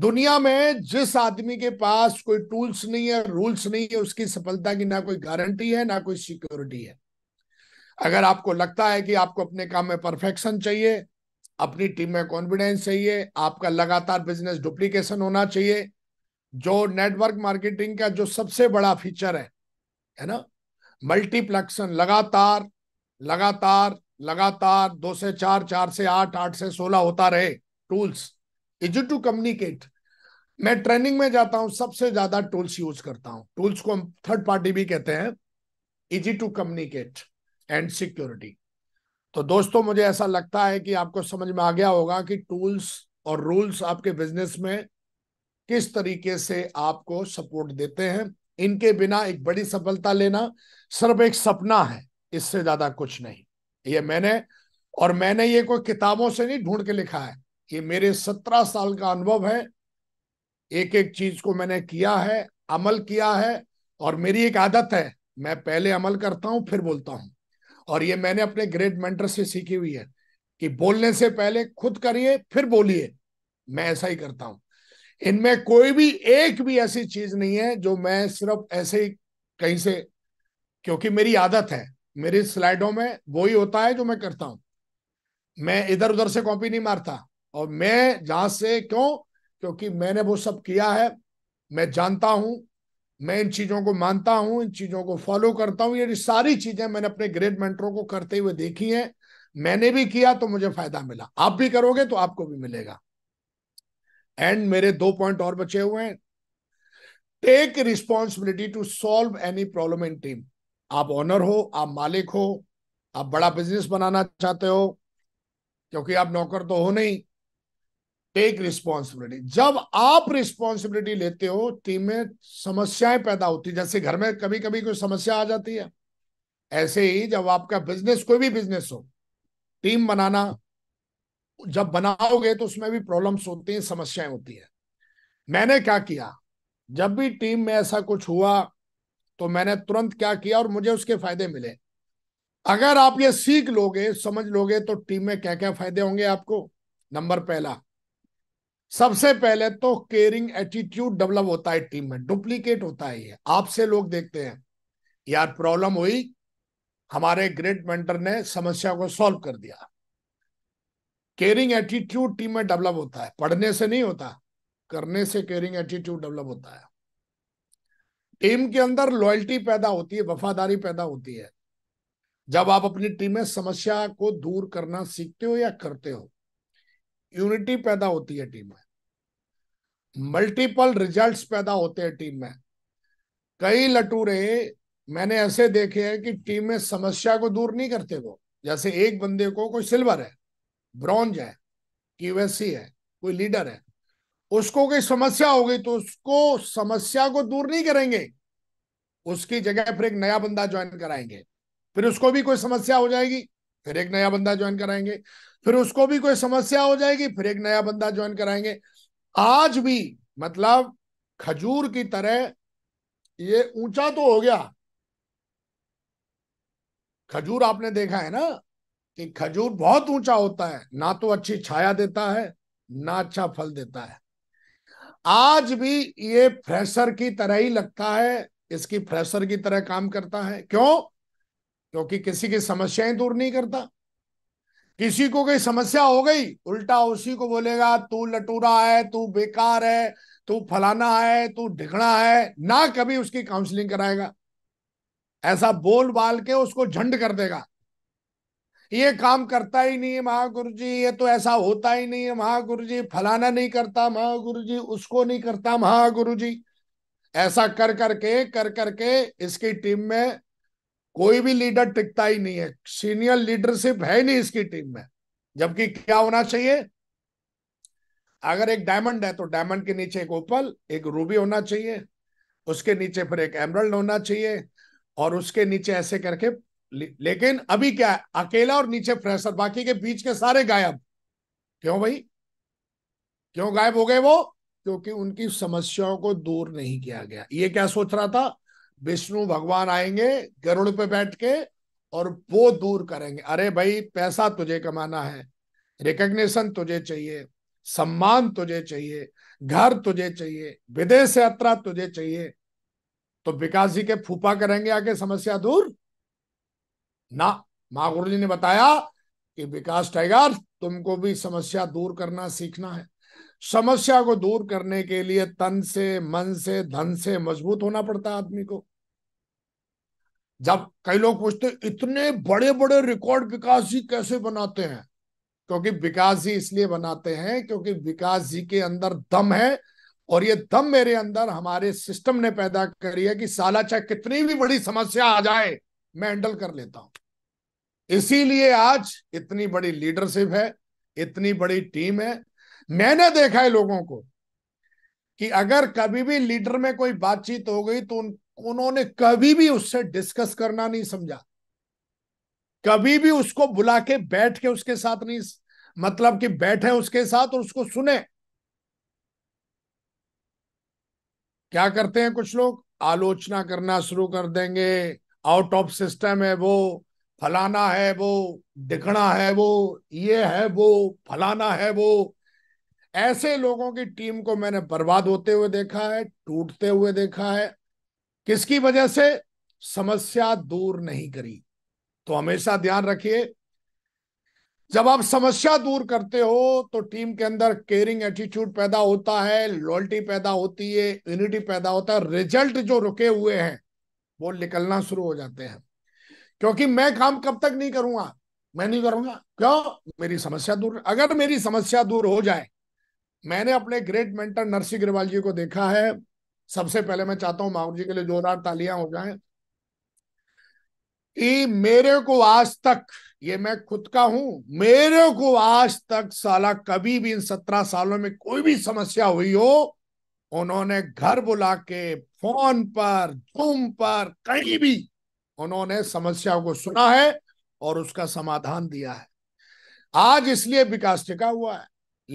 दुनिया में जिस आदमी के पास कोई टूल्स नहीं है रूल्स नहीं है उसकी सफलता की ना कोई गारंटी है ना कोई सिक्योरिटी है अगर आपको लगता है कि आपको अपने काम में परफेक्शन चाहिए अपनी टीम में कॉन्फिडेंस चाहिए आपका लगातार बिजनेस डुप्लीकेशन होना चाहिए जो नेटवर्क मार्केटिंग का जो सबसे बड़ा फीचर है है ना मल्टीप्लेक्शन लगातार लगातार लगातार दो से चार चार से आठ आठ से सोलह होता रहे टूल्स इजी टू कम्युनिकेट मैं ट्रेनिंग में जाता हूँ सबसे ज्यादा टूल्स यूज करता हूँ टूल्स को हम थर्ड पार्टी भी कहते हैं easy to communicate and security तो दोस्तों मुझे ऐसा लगता है कि आपको समझ में आ गया होगा कि टूल्स और रूल्स आपके बिजनेस में किस तरीके से आपको सपोर्ट देते हैं इनके बिना एक बड़ी सफलता लेना सिर्फ एक सपना है इससे ज्यादा कुछ नहीं ये मैंने और मैंने ये कोई किताबों से नहीं ढूंढ के लिखा है कि मेरे सत्रह साल का अनुभव है एक एक चीज को मैंने किया है अमल किया है और मेरी एक आदत है मैं पहले अमल करता हूं फिर बोलता हूं और ये मैंने अपने ग्रेट मेंटर से सीखी हुई है कि बोलने से पहले खुद करिए फिर बोलिए मैं ऐसा ही करता हूं इनमें कोई भी एक भी ऐसी चीज नहीं है जो मैं सिर्फ ऐसे ही कहीं से क्योंकि मेरी आदत है मेरी स्लाइडों में वही होता है जो मैं करता हूं मैं इधर उधर से कॉपी नहीं मारता और मैं जहां से क्यों क्योंकि मैंने वो सब किया है मैं जानता हूं मैं इन चीजों को मानता हूं इन चीजों को फॉलो करता हूं ये सारी चीजें मैंने अपने ग्रेट मेंटरों को करते हुए देखी हैं मैंने भी किया तो मुझे फायदा मिला आप भी करोगे तो आपको भी मिलेगा एंड मेरे दो पॉइंट और बचे हुए हैं take responsibility to solve any problem in team आप ऑनर हो आप मालिक हो आप बड़ा बिजनेस बनाना चाहते हो क्योंकि आप नौकर तो हो नहीं टेक रिस्पॉन्सिबिलिटी जब आप रिस्पॉन्सिबिलिटी लेते हो टीम में समस्याएं पैदा होती जैसे घर में कभी कभी कोई समस्या आ जाती है ऐसे ही जब आपका बिजनेस कोई भी बिजनेस हो टीम बनाना जब बनाओगे तो उसमें भी प्रॉब्लम्स होती हैं समस्याएं होती है मैंने क्या किया जब भी टीम में ऐसा कुछ हुआ तो मैंने तुरंत क्या किया और मुझे उसके फायदे मिले अगर आप ये सीख लोगे समझ लोगे तो टीम में क्या क्या फायदे होंगे आपको नंबर पहला सबसे पहले तो केयरिंग एटीट्यूड डेवलप होता है टीम में डुप्लीकेट होता है ये आपसे लोग देखते हैं यार प्रॉब्लम हुई हमारे ग्रेट मेंटर ने समस्या को सॉल्व कर दिया केयरिंग एटीट्यूड टीम में डेवलप होता है पढ़ने से नहीं होता करने से केयरिंग एटीट्यूड डेवलप होता है टीम के अंदर लॉयल्टी पैदा होती है वफादारी पैदा होती है जब आप अपनी टीम में समस्या को दूर करना सीखते हो या करते हो यूनिटी पैदा होती है टीम में मल्टीपल रिजल्ट्स पैदा होते हैं टीम में कई लटूरे मैंने ऐसे देखे हैं कि टीम में समस्या को दूर नहीं करते वो जैसे एक बंदे को कोई सिल्वर है ब्रॉन्ज है क्यूएससी है कोई लीडर है उसको कोई समस्या हो गई तो उसको समस्या को दूर नहीं करेंगे उसकी जगह फिर एक नया बंदा ज्वाइन कराएंगे फिर उसको भी कोई समस्या हो जाएगी फिर एक नया बंदा ज्वाइन कराएंगे फिर उसको भी कोई समस्या हो जाएगी फिर एक नया बंदा ज्वाइन कराएंगे आज भी मतलब खजूर की तरह ये ऊंचा तो हो गया खजूर आपने देखा है ना कि खजूर बहुत ऊंचा होता है ना तो अच्छी छाया देता है ना अच्छा फल देता है आज भी ये फ्रेशर की तरह ही लगता है इसकी फ्रेशर की तरह काम करता है क्यों क्योंकि किसी की समस्याएं दूर नहीं करता किसी को कोई समस्या हो गई उल्टा उसी को बोलेगा तू लटूरा है तू बेकार है तू फलाना है तू ढिकना है ना कभी उसकी काउंसलिंग कराएगा ऐसा बोल बाल के उसको झंड कर देगा ये काम करता ही नहीं है महागुरु जी ये तो ऐसा होता ही नहीं है महागुरु जी फलाना नहीं करता महागुरु जी उसको नहीं करता महागुरु जी ऐसा कर करके कर करके इसकी टीम में कोई भी लीडर टिकता ही नहीं है सीनियर लीडरशिप है नहीं इसकी टीम में जबकि क्या होना चाहिए अगर एक डायमंड है तो डायमंड के नीचे एक ओपल एक रूबी होना चाहिए उसके नीचे फिर एक एमरल्ड होना चाहिए और उसके नीचे ऐसे करके लेकिन अभी क्या है अकेला और नीचे फ्रेशर बाकी के बीच के सारे गायब क्यों भाई क्यों गायब हो गए वो क्योंकि उनकी समस्याओं को दूर नहीं किया गया ये क्या सोच रहा था विष्णु भगवान आएंगे गरुड़ पे बैठ के और वो दूर करेंगे अरे भाई पैसा तुझे कमाना है रिकग्निशन तुझे चाहिए सम्मान तुझे चाहिए घर तुझे चाहिए विदेश यात्रा तुझे चाहिए तो विकास जी के फूफा करेंगे आगे समस्या दूर ना गुरु जी ने बताया कि विकास टाइगर तुमको भी समस्या दूर करना सीखना है समस्या को दूर करने के लिए तन से मन से धन से मजबूत होना पड़ता है आदमी को जब कई लोग पूछते इतने बड़े बड़े रिकॉर्ड विकास जी कैसे बनाते हैं क्योंकि विकास जी इसलिए बनाते हैं क्योंकि विकास जी के अंदर दम है और ये दम मेरे अंदर हमारे सिस्टम ने पैदा करी है कि साला चाहे कितनी भी बड़ी समस्या आ जाए मैं हैंडल कर लेता हूं इसीलिए आज इतनी बड़ी लीडरशिप है इतनी बड़ी टीम है मैंने देखा है लोगों को कि अगर कभी भी लीडर में कोई बातचीत हो गई तो उन उन्होंने कभी भी उससे डिस्कस करना नहीं समझा कभी भी उसको बुला के बैठ के उसके साथ नहीं मतलब कि बैठे उसके साथ और उसको सुने क्या करते हैं कुछ लोग आलोचना करना शुरू कर देंगे आउट ऑफ सिस्टम है वो फलाना है वो दिखना है वो ये है वो फलाना है वो ऐसे लोगों की टीम को मैंने बर्बाद होते हुए देखा है टूटते हुए देखा है किसकी वजह से समस्या दूर नहीं करी तो हमेशा ध्यान रखिए जब आप समस्या दूर करते हो तो टीम के अंदर केयरिंग एटीट्यूड पैदा होता है लॉयल्टी पैदा होती है यूनिटी पैदा होता है रिजल्ट जो रुके हुए हैं वो निकलना शुरू हो जाते हैं क्योंकि मैं काम कब तक नहीं करूंगा मैं नहीं करूंगा क्यों मेरी समस्या दूर अगर मेरी समस्या दूर हो जाए मैंने अपने ग्रेट मेंटर नरसिंह अग्रवाल जी को देखा है सबसे पहले मैं चाहता हूं माहौर जी के लिए जोरदार तालियां हो जाए कि मेरे को आज तक ये मैं खुद का हूं मेरे को आज तक साला कभी भी इन सत्रह सालों में कोई भी समस्या हुई हो उन्होंने घर बुला के फोन पर जूम पर कहीं भी उन्होंने समस्या को सुना है और उसका समाधान दिया है आज इसलिए विकास टिका हुआ है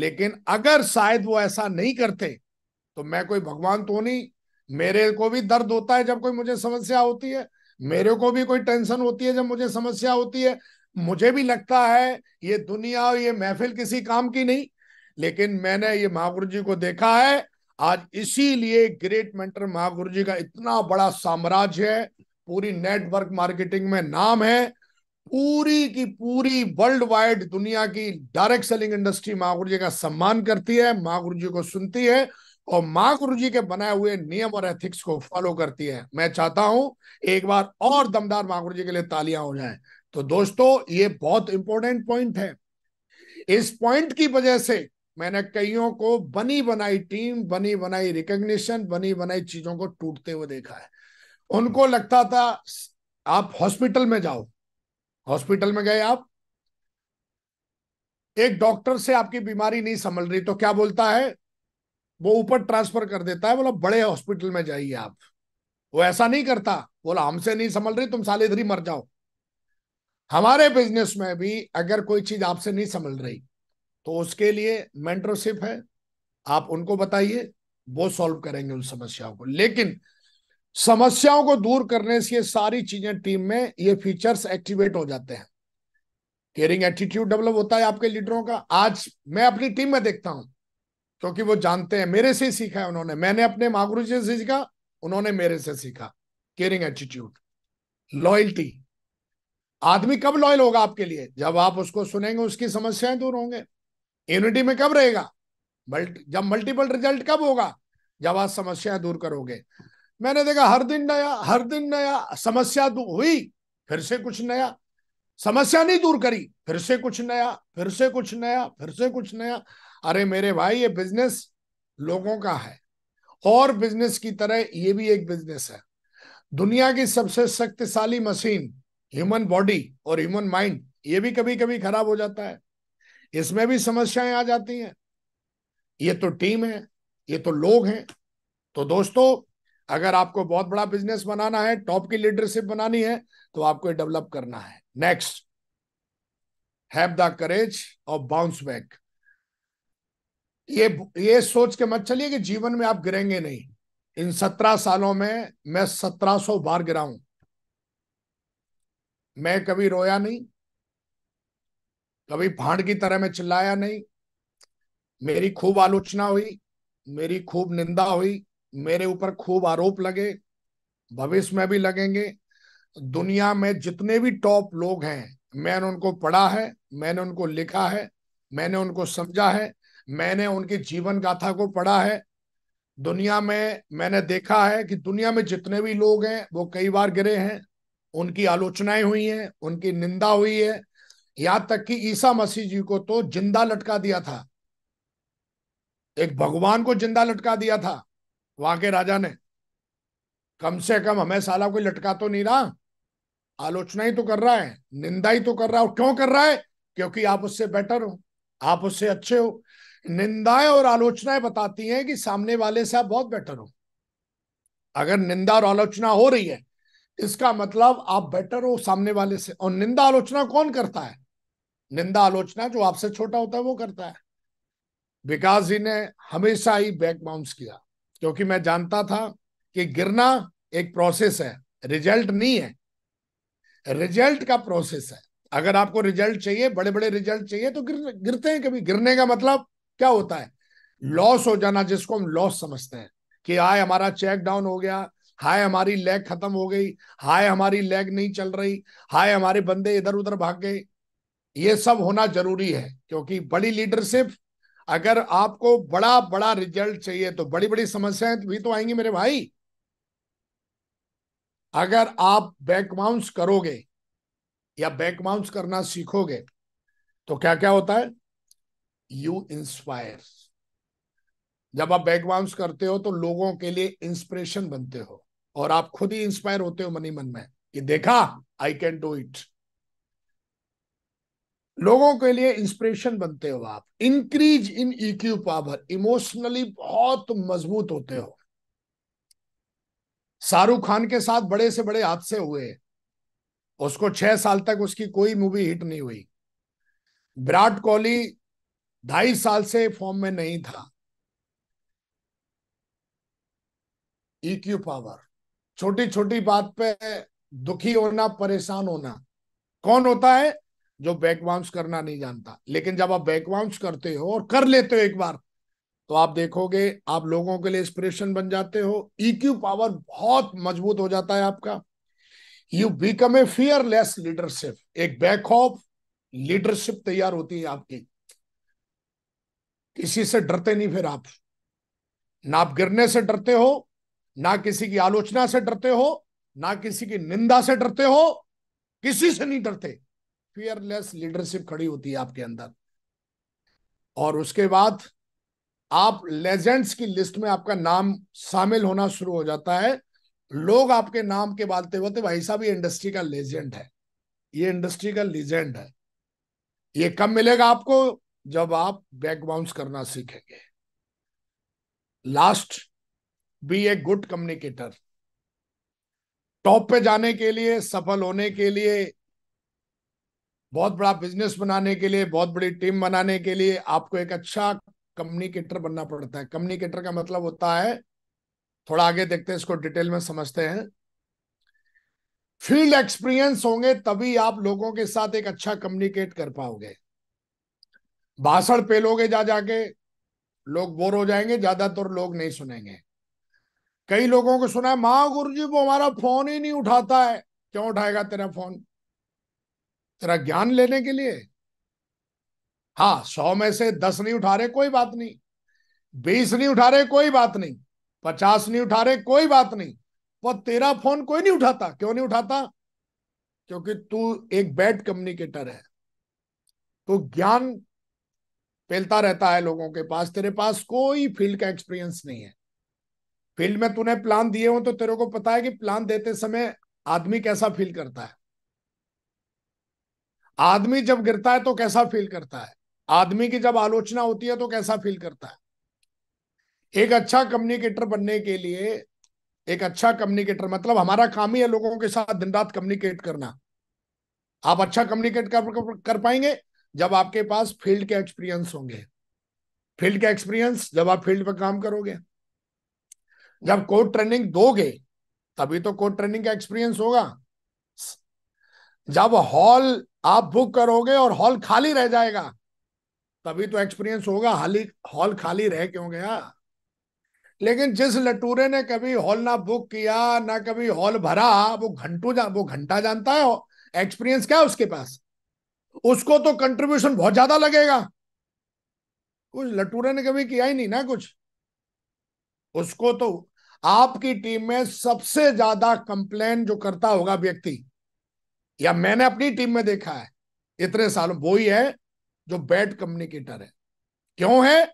लेकिन अगर शायद वो ऐसा नहीं करते तो मैं कोई भगवान तो नहीं मेरे को भी दर्द होता है जब कोई मुझे समस्या होती है मेरे को भी कोई टेंशन होती है जब मुझे समस्या होती है मुझे भी लगता है ये दुनिया और ये महफिल किसी काम की नहीं लेकिन मैंने ये महागुरु जी को देखा है आज इसीलिए ग्रेट मेंटर महागुरु जी का इतना बड़ा साम्राज्य है पूरी नेटवर्क मार्केटिंग में नाम है पूरी की पूरी वर्ल्ड वाइड दुनिया की direct selling industry Mahaguru ji का सम्मान करती है महागुरु जी को सुनती है और माँ गुरु जी के बनाए हुए नियम और एथिक्स को फॉलो करती है मैं चाहता हूं एक बार और दमदार माँ गुरु जी के लिए तालियां हो जाए तो दोस्तों ये बहुत इंपॉर्टेंट पॉइंट है इस पॉइंट की वजह से मैंने कईयों को बनी बनाई टीम बनी बनाई रिकग्निशन बनी बनाई चीजों को टूटते हुए देखा है उनको लगता था आप हॉस्पिटल में जाओ हॉस्पिटल में गए आप एक डॉक्टर से आपकी बीमारी नहीं संभल रही तो क्या बोलता है वो ऊपर ट्रांसफर कर देता है बोला बड़े हॉस्पिटल में जाइए आप वो ऐसा नहीं करता बोला हमसे नहीं संभल रही तुम साल इधर ही मर जाओ हमारे बिजनेस में भी अगर कोई चीज आपसे नहीं संभल रही तो उसके लिए मेंटरशिप है आप उनको बताइए वो सॉल्व करेंगे उन समस्याओं को लेकिन समस्याओं को दूर करने से ये सारी चीजें टीम में ये फीचर्स एक्टिवेट हो जाते हैं केयरिंग एटीट्यूड डेवलप होता है आपके लीडरों का आज मैं अपनी टीम में देखता हूं क्योंकि वो जानते हैं मेरे से सीखा है उन्होंने मैंने अपने माँ गुरु से सीखा उन्होंने मेरे से सीखा केयरिंग एटीट्यूड लॉयल्टी आदमी कब लॉयल होगा आपके लिए जब आप उसको सुनेंगे उसकी समस्याएं दूर होंगे यूनिटी में कब रहेगा मल्टी जब मल्टीपल रिजल्ट कब होगा जब आप समस्याएं दूर करोगे मैंने देखा हर दिन नया हर दिन नया समस्या हुई फिर से कुछ नया समस्या नहीं दूर करी फिर से कुछ नया फिर से कुछ नया फिर से कुछ नया अरे मेरे भाई ये बिजनेस लोगों का है और बिजनेस की तरह ये भी एक बिजनेस है दुनिया की सबसे शक्तिशाली मशीन ह्यूमन बॉडी और ह्यूमन माइंड ये भी कभी कभी खराब हो जाता है इसमें भी समस्याएं आ जाती हैं ये तो टीम है ये तो लोग हैं तो दोस्तों अगर आपको बहुत बड़ा बिजनेस बनाना है टॉप की लीडरशिप बनानी है तो आपको डेवलप करना है next have the courage of bounce back ये ये सोच के मत चलिए कि जीवन में आप गिरेंगे नहीं इन सत्रह सालों में मैं सत्रह सौ बार गिरा हूं मैं कभी रोया नहीं कभी भांड की तरह मैं चिल्लाया नहीं मेरी खूब आलोचना हुई मेरी खूब निंदा हुई मेरे ऊपर खूब आरोप लगे भविष्य में भी लगेंगे दुनिया में जितने भी टॉप लोग हैं मैंने उनको पढ़ा है मैंने उनको लिखा है मैंने उनको समझा है मैंने उनके जीवन गाथा को पढ़ा है दुनिया में मैंने देखा है कि दुनिया में जितने भी लोग हैं वो कई बार गिरे हैं उनकी आलोचनाएं हुई हैं उनकी निंदा हुई है यहां तक कि ईसा मसीह जी को तो जिंदा लटका दिया था एक भगवान को जिंदा लटका दिया था वहां के राजा ने कम से कम हमें साला कोई लटका तो नहीं रहा आलोचना ही तो कर रहा है निंदा ही तो कर रहा है क्यों कर रहा है क्योंकि आप उससे बेटर हो आप उससे अच्छे हो निंदाएं और आलोचनाएं बताती हैं कि सामने वाले से आप बहुत बेटर हो अगर निंदा और आलोचना हो रही है इसका मतलब आप बेटर हो सामने वाले से और निंदा आलोचना कौन करता है निंदा आलोचना जो आपसे छोटा होता है वो करता है विकास जी ने हमेशा ही बैक बाउंस किया क्योंकि मैं जानता था कि गिरना एक प्रोसेस है रिजल्ट नहीं है रिजल्ट का प्रोसेस है अगर आपको रिजल्ट चाहिए बड़े बड़े रिजल्ट चाहिए तो गिर गिरते हैं कभी गिरने का मतलब क्या होता है लॉस हम्म। हो जाना जिसको हम लॉस समझते हैं कि हाय हमारा चेक डाउन हो गया हाय हमारी लेग खत्म हो गई हाय हमारी लेग नहीं चल रही हाय हमारे बंदे इधर उधर भाग गए ये सब होना जरूरी है क्योंकि बड़ी लीडरशिप अगर आपको बड़ा बड़ा रिजल्ट चाहिए तो बड़ी बड़ी समस्याएं भी तो आएंगी मेरे भाई अगर आप बैक माउंस करोगे या बैक माउंस करना सीखोगे तो क्या क्या होता है यू इंस्पायर जब आप बैक बाउंस करते हो तो लोगों के लिए इंस्पिरेशन बनते हो और आप खुद ही इंस्पायर होते हो मनी मन में कि देखा आई कैन डू इट लोगों के लिए इंस्पिरेशन बनते हो आप increase in EQ power emotionally बहुत मजबूत होते हो शाहरुख खान के साथ बड़े से बड़े हादसे हुए उसको छह साल तक उसकी कोई मूवी हिट नहीं हुई विराट कोहली ढाई साल से फॉर्म में नहीं था ईक्यू e पावर छोटी छोटी बात पे दुखी होना परेशान होना कौन होता है जो बैकवाउंस करना नहीं जानता लेकिन जब आप बैकवाउंस करते हो और कर लेते हो एक बार तो आप देखोगे आप लोगों के लिए इंस्पिरेशन बन जाते हो ईक्यू e पावर बहुत मजबूत हो जाता है आपका you become a fearless leadership एक बैक ऑफ लीडरशिप तैयार होती है आपकी किसी से डरते नहीं फिर आप ना आप गिरने से डरते हो ना किसी की आलोचना से डरते हो ना किसी की निंदा से डरते हो किसी से नहीं डरते फियरलेस लीडरशिप खड़ी होती है आपके अंदर और उसके बाद आप लेजेंड्स की लिस्ट में आपका नाम शामिल होना शुरू हो जाता है लोग आपके नाम के बालते बोलते भाई साहब ये इंडस्ट्री का लेजेंड है ये इंडस्ट्री का लेजेंड है ये कब मिलेगा आपको जब आप बैक बाउंस करना सीखेंगे last be a good communicator top पे जाने के लिए सफल होने के लिए बहुत बड़ा बिजनेस बनाने के लिए बहुत बड़ी टीम बनाने के लिए आपको एक अच्छा कम्युनिकेटर बनना पड़ता है कम्युनिकेटर का मतलब होता है थोड़ा आगे देखते हैं इसको डिटेल में समझते हैं फील्ड एक्सपीरियंस होंगे तभी आप लोगों के साथ एक अच्छा कम्युनिकेट कर पाओगे भाषण पेलोगे जा जाके लोग बोर हो जाएंगे ज्यादातर लोग नहीं सुनेंगे कई लोगों को सुना है माँ गुरु जी वो हमारा फोन ही नहीं उठाता है क्यों उठाएगा तेरा फोन तेरा ज्ञान लेने के लिए हाँ सौ में से दस नहीं उठा रहे कोई बात नहीं बीस नहीं उठा रहे कोई बात नहीं पचास नहीं उठा रहे कोई बात नहीं वो तेरा फोन कोई नहीं उठाता क्यों नहीं उठाता क्योंकि तू एक बैड कम्युनिकेटर है तो ज्ञान फैलता रहता है लोगों के पास तेरे पास कोई फील्ड का एक्सपीरियंस नहीं है फील्ड में तूने प्लान दिए हो तो तेरे को पता है कि प्लान देते समय आदमी कैसा फील करता है आदमी जब गिरता है तो कैसा फील करता है आदमी की जब आलोचना होती है तो कैसा फील करता है एक अच्छा कम्युनिकेटर बनने के लिए एक अच्छा कम्युनिकेटर मतलब हमारा काम ही है लोगों के साथ दिन रात कम्युनिकेट करना आप अच्छा कम्युनिकेट कर, कर, कर पाएंगे जब आपके पास फील्ड के एक्सपीरियंस होंगे फील्ड के एक्सपीरियंस जब आप फील्ड पर काम करोगे जब कोर्ट ट्रेनिंग दोगे तभी तो कोर्ट ट्रेनिंग का एक्सपीरियंस होगा जब हॉल आप बुक करोगे और हॉल खाली रह जाएगा तभी तो एक्सपीरियंस होगा हाली हॉल खाली रह क्यों गया लेकिन जिस लटूरे ने कभी हॉल ना बुक किया ना कभी हॉल भरा वो घंटों जा, वो घंटा जानता है एक्सपीरियंस क्या है उसके पास उसको तो कंट्रीब्यूशन बहुत ज्यादा लगेगा कुछ लटूरे ने कभी किया ही नहीं ना कुछ उसको तो आपकी टीम में सबसे ज्यादा कंप्लेन जो करता होगा व्यक्ति या मैंने अपनी टीम में देखा है इतने साल वो ही है जो बैड कम्युनिकेटर है क्यों है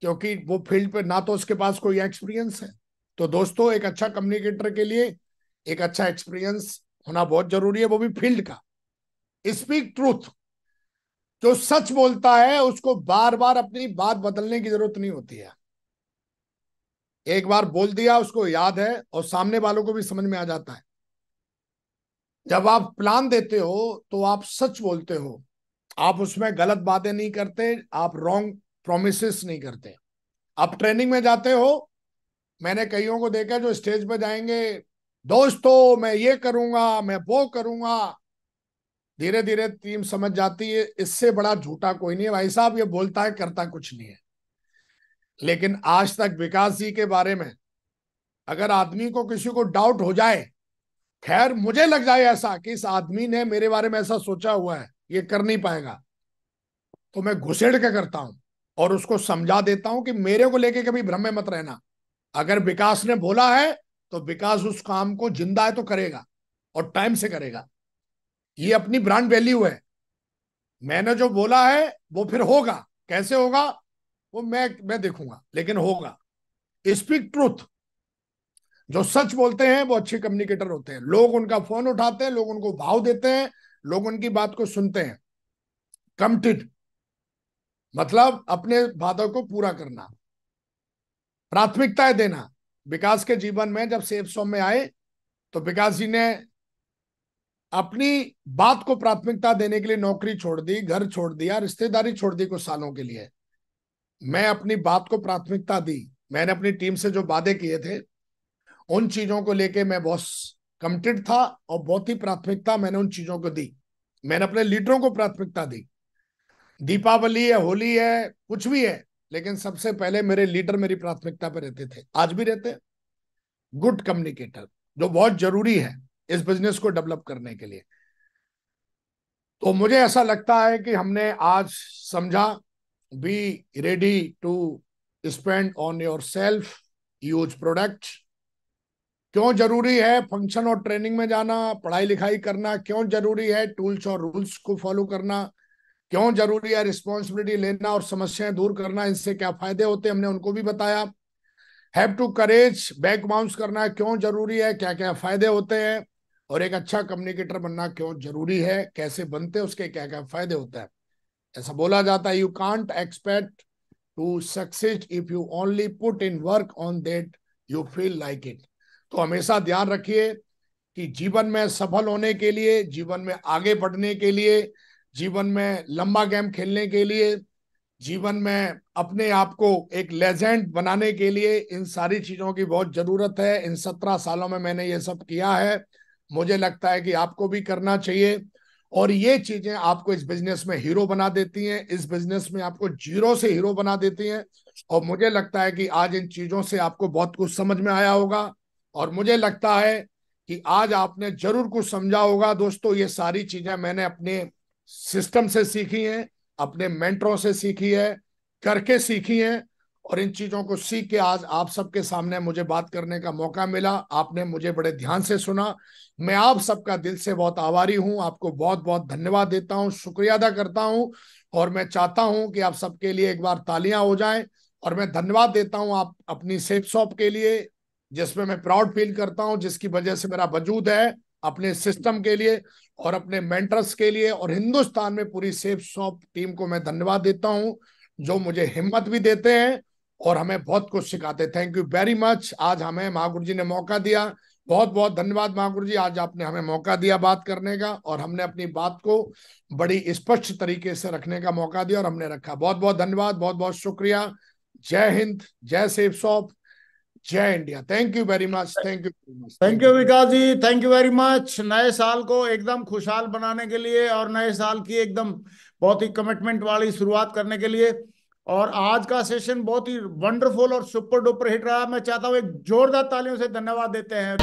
क्योंकि वो फील्ड पे ना तो उसके पास कोई एक्सपीरियंस है तो दोस्तों एक अच्छा कम्युनिकेटर के लिए एक अच्छा एक्सपीरियंस होना बहुत जरूरी है वो भी फील्ड का स्पीक ट्रूथ जो सच बोलता है उसको बार बार अपनी बात बदलने की जरूरत नहीं होती है एक बार बोल दिया उसको याद है और सामने वालों को भी समझ में आ जाता है जब आप प्लान देते हो तो आप सच बोलते हो आप उसमें गलत बातें नहीं करते आप रॉन्ग प्रोमिस नहीं करते आप ट्रेनिंग में जाते हो मैंने कईयों को देखा जो स्टेज पर जाएंगे दोस्तों मैं ये करूंगा मैं वो करूंगा धीरे धीरे टीम समझ जाती है इससे बड़ा झूठा कोई नहीं है भाई साहब ये बोलता है करता कुछ नहीं है लेकिन आज तक विकास जी के बारे में अगर आदमी को किसी को डाउट हो जाए खैर मुझे लग जाए ऐसा कि इस आदमी ने मेरे बारे में ऐसा सोचा हुआ है ये कर नहीं पाएगा तो मैं घुसेड़ के करता हूं और उसको समझा देता हूं कि मेरे को लेके कभी भ्रम में मत रहना अगर विकास ने बोला है तो विकास उस काम को जिंदा है तो करेगा और टाइम से करेगा ये अपनी ब्रांड वैल्यू है मैंने जो बोला है वो फिर होगा कैसे होगा वो मैं मैं देखूंगा लेकिन होगा स्पीक ट्रूथ जो सच बोलते हैं वो अच्छे कम्युनिकेटर होते हैं लोग उनका फोन उठाते हैं लोग उनको भाव देते हैं लोग उनकी बात को सुनते हैं कमटिड मतलब अपने बातों को पूरा करना प्राथमिकताएं देना विकास के जीवन में जब सेफ सोम में आए तो विकास जी ने अपनी बात को प्राथमिकता देने के लिए नौकरी छोड़ दी घर छोड़ दिया रिश्तेदारी छोड़ दी कुछ सालों के लिए मैं अपनी बात को प्राथमिकता दी मैंने अपनी टीम से जो वादे किए थे उन चीजों को लेके मैं बहुत कमिटेड था और बहुत ही प्राथमिकता मैंने उन चीजों को दी मैंने अपने लीडरों को प्राथमिकता दी दीपावली है होली है कुछ भी है लेकिन सबसे पहले मेरे लीडर मेरी प्राथमिकता पर रहते थे आज भी रहते गुड कम्युनिकेटर जो बहुत जरूरी है इस बिजनेस को डेवलप करने के लिए तो मुझे ऐसा लगता है कि हमने आज समझा be ready to spend on yourself use product क्यों जरूरी है फंक्शन और ट्रेनिंग में जाना पढ़ाई लिखाई करना क्यों जरूरी है टूल्स और रूल्स को फॉलो करना क्यों जरूरी है रिस्पॉन्सिबिलिटी लेना और समस्याएं दूर करना इससे क्या फायदे होते हमने उनको भी बताया have to courage back bounce करना क्यों जरूरी है क्या क्या फायदे होते हैं और एक अच्छा कम्युनिकेटर बनना क्यों जरूरी है कैसे बनते हैं उसके क्या क्या फायदे होते हैं ऐसा बोला जाता है you can't expect to success if you only put in work on that you feel like it तो हमेशा ध्यान रखिए कि जीवन में सफल होने के लिए जीवन में आगे बढ़ने के लिए जीवन में लंबा गेम खेलने के लिए जीवन में अपने आप को एक लेजेंड बनाने के लिए इन सारी चीजों की बहुत जरूरत है इन सत्रह सालों में मैंने ये सब किया है मुझे लगता है कि आपको भी करना चाहिए और ये चीजें आपको इस बिजनेस में हीरो बना देती हैं इस बिजनेस में आपको जीरो से हीरो बना देती हैं और मुझे लगता है कि आज इन चीजों से आपको बहुत कुछ समझ में आया होगा और मुझे लगता है कि आज आपने जरूर कुछ समझा होगा दोस्तों ये सारी चीजें मैंने अपने सिस्टम से सीखी हैं अपने मेंटरों से सीखी है करके सीखी हैं और इन चीज़ों को सीख के आज आप सबके सामने मुझे बात करने का मौका मिला आपने मुझे बड़े ध्यान से सुना मैं आप सबका दिल से बहुत आभारी हूँ आपको बहुत बहुत धन्यवाद देता हूँ शुक्रिया अदा करता हूँ और मैं चाहता हूँ कि आप सबके लिए एक बार तालियां हो जाएं और मैं धन्यवाद देता हूँ आप अपनी सेफ शॉप के लिए जिसमें मैं प्राउड फील करता हूँ जिसकी वजह से मेरा वजूद है अपने सिस्टम के लिए और अपने मेंटर्स के लिए और हिंदुस्तान में पूरी सेफ शॉप टीम को मैं धन्यवाद देता हूँ जो मुझे हिम्मत भी देते हैं और हमें बहुत कुछ सिखाते थैंक यू वेरी मच आज हमें महागुरु जी ने मौका दिया बहुत बहुत धन्यवाद महागुरु जी आज आपने हमें मौका दिया बात करने का और हमने अपनी बात को बड़ी स्पष्ट तरीके से रखने का मौका दिया और हमने रखा बहुत बहुत धन्यवाद बहुत बहुत शुक्रिया जय हिंद जय सेफ सॉप जय India thank you very much thank you very much thank you Vikas ji thank you very much नए साल को एकदम खुशहाल बनाने के लिए और नए साल की एकदम बहुत ही कमिटमेंट वाली शुरुआत करने के लिए और आज का सेशन बहुत ही वंडरफुल और सुपर डुपर हिट रहा मैं चाहता हूँ एक जोरदार तालियों से धन्यवाद देते हैं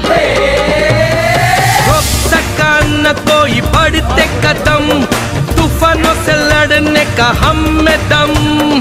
न कोई बढ़ते कदम तूफानों से लड़ने का हम में दम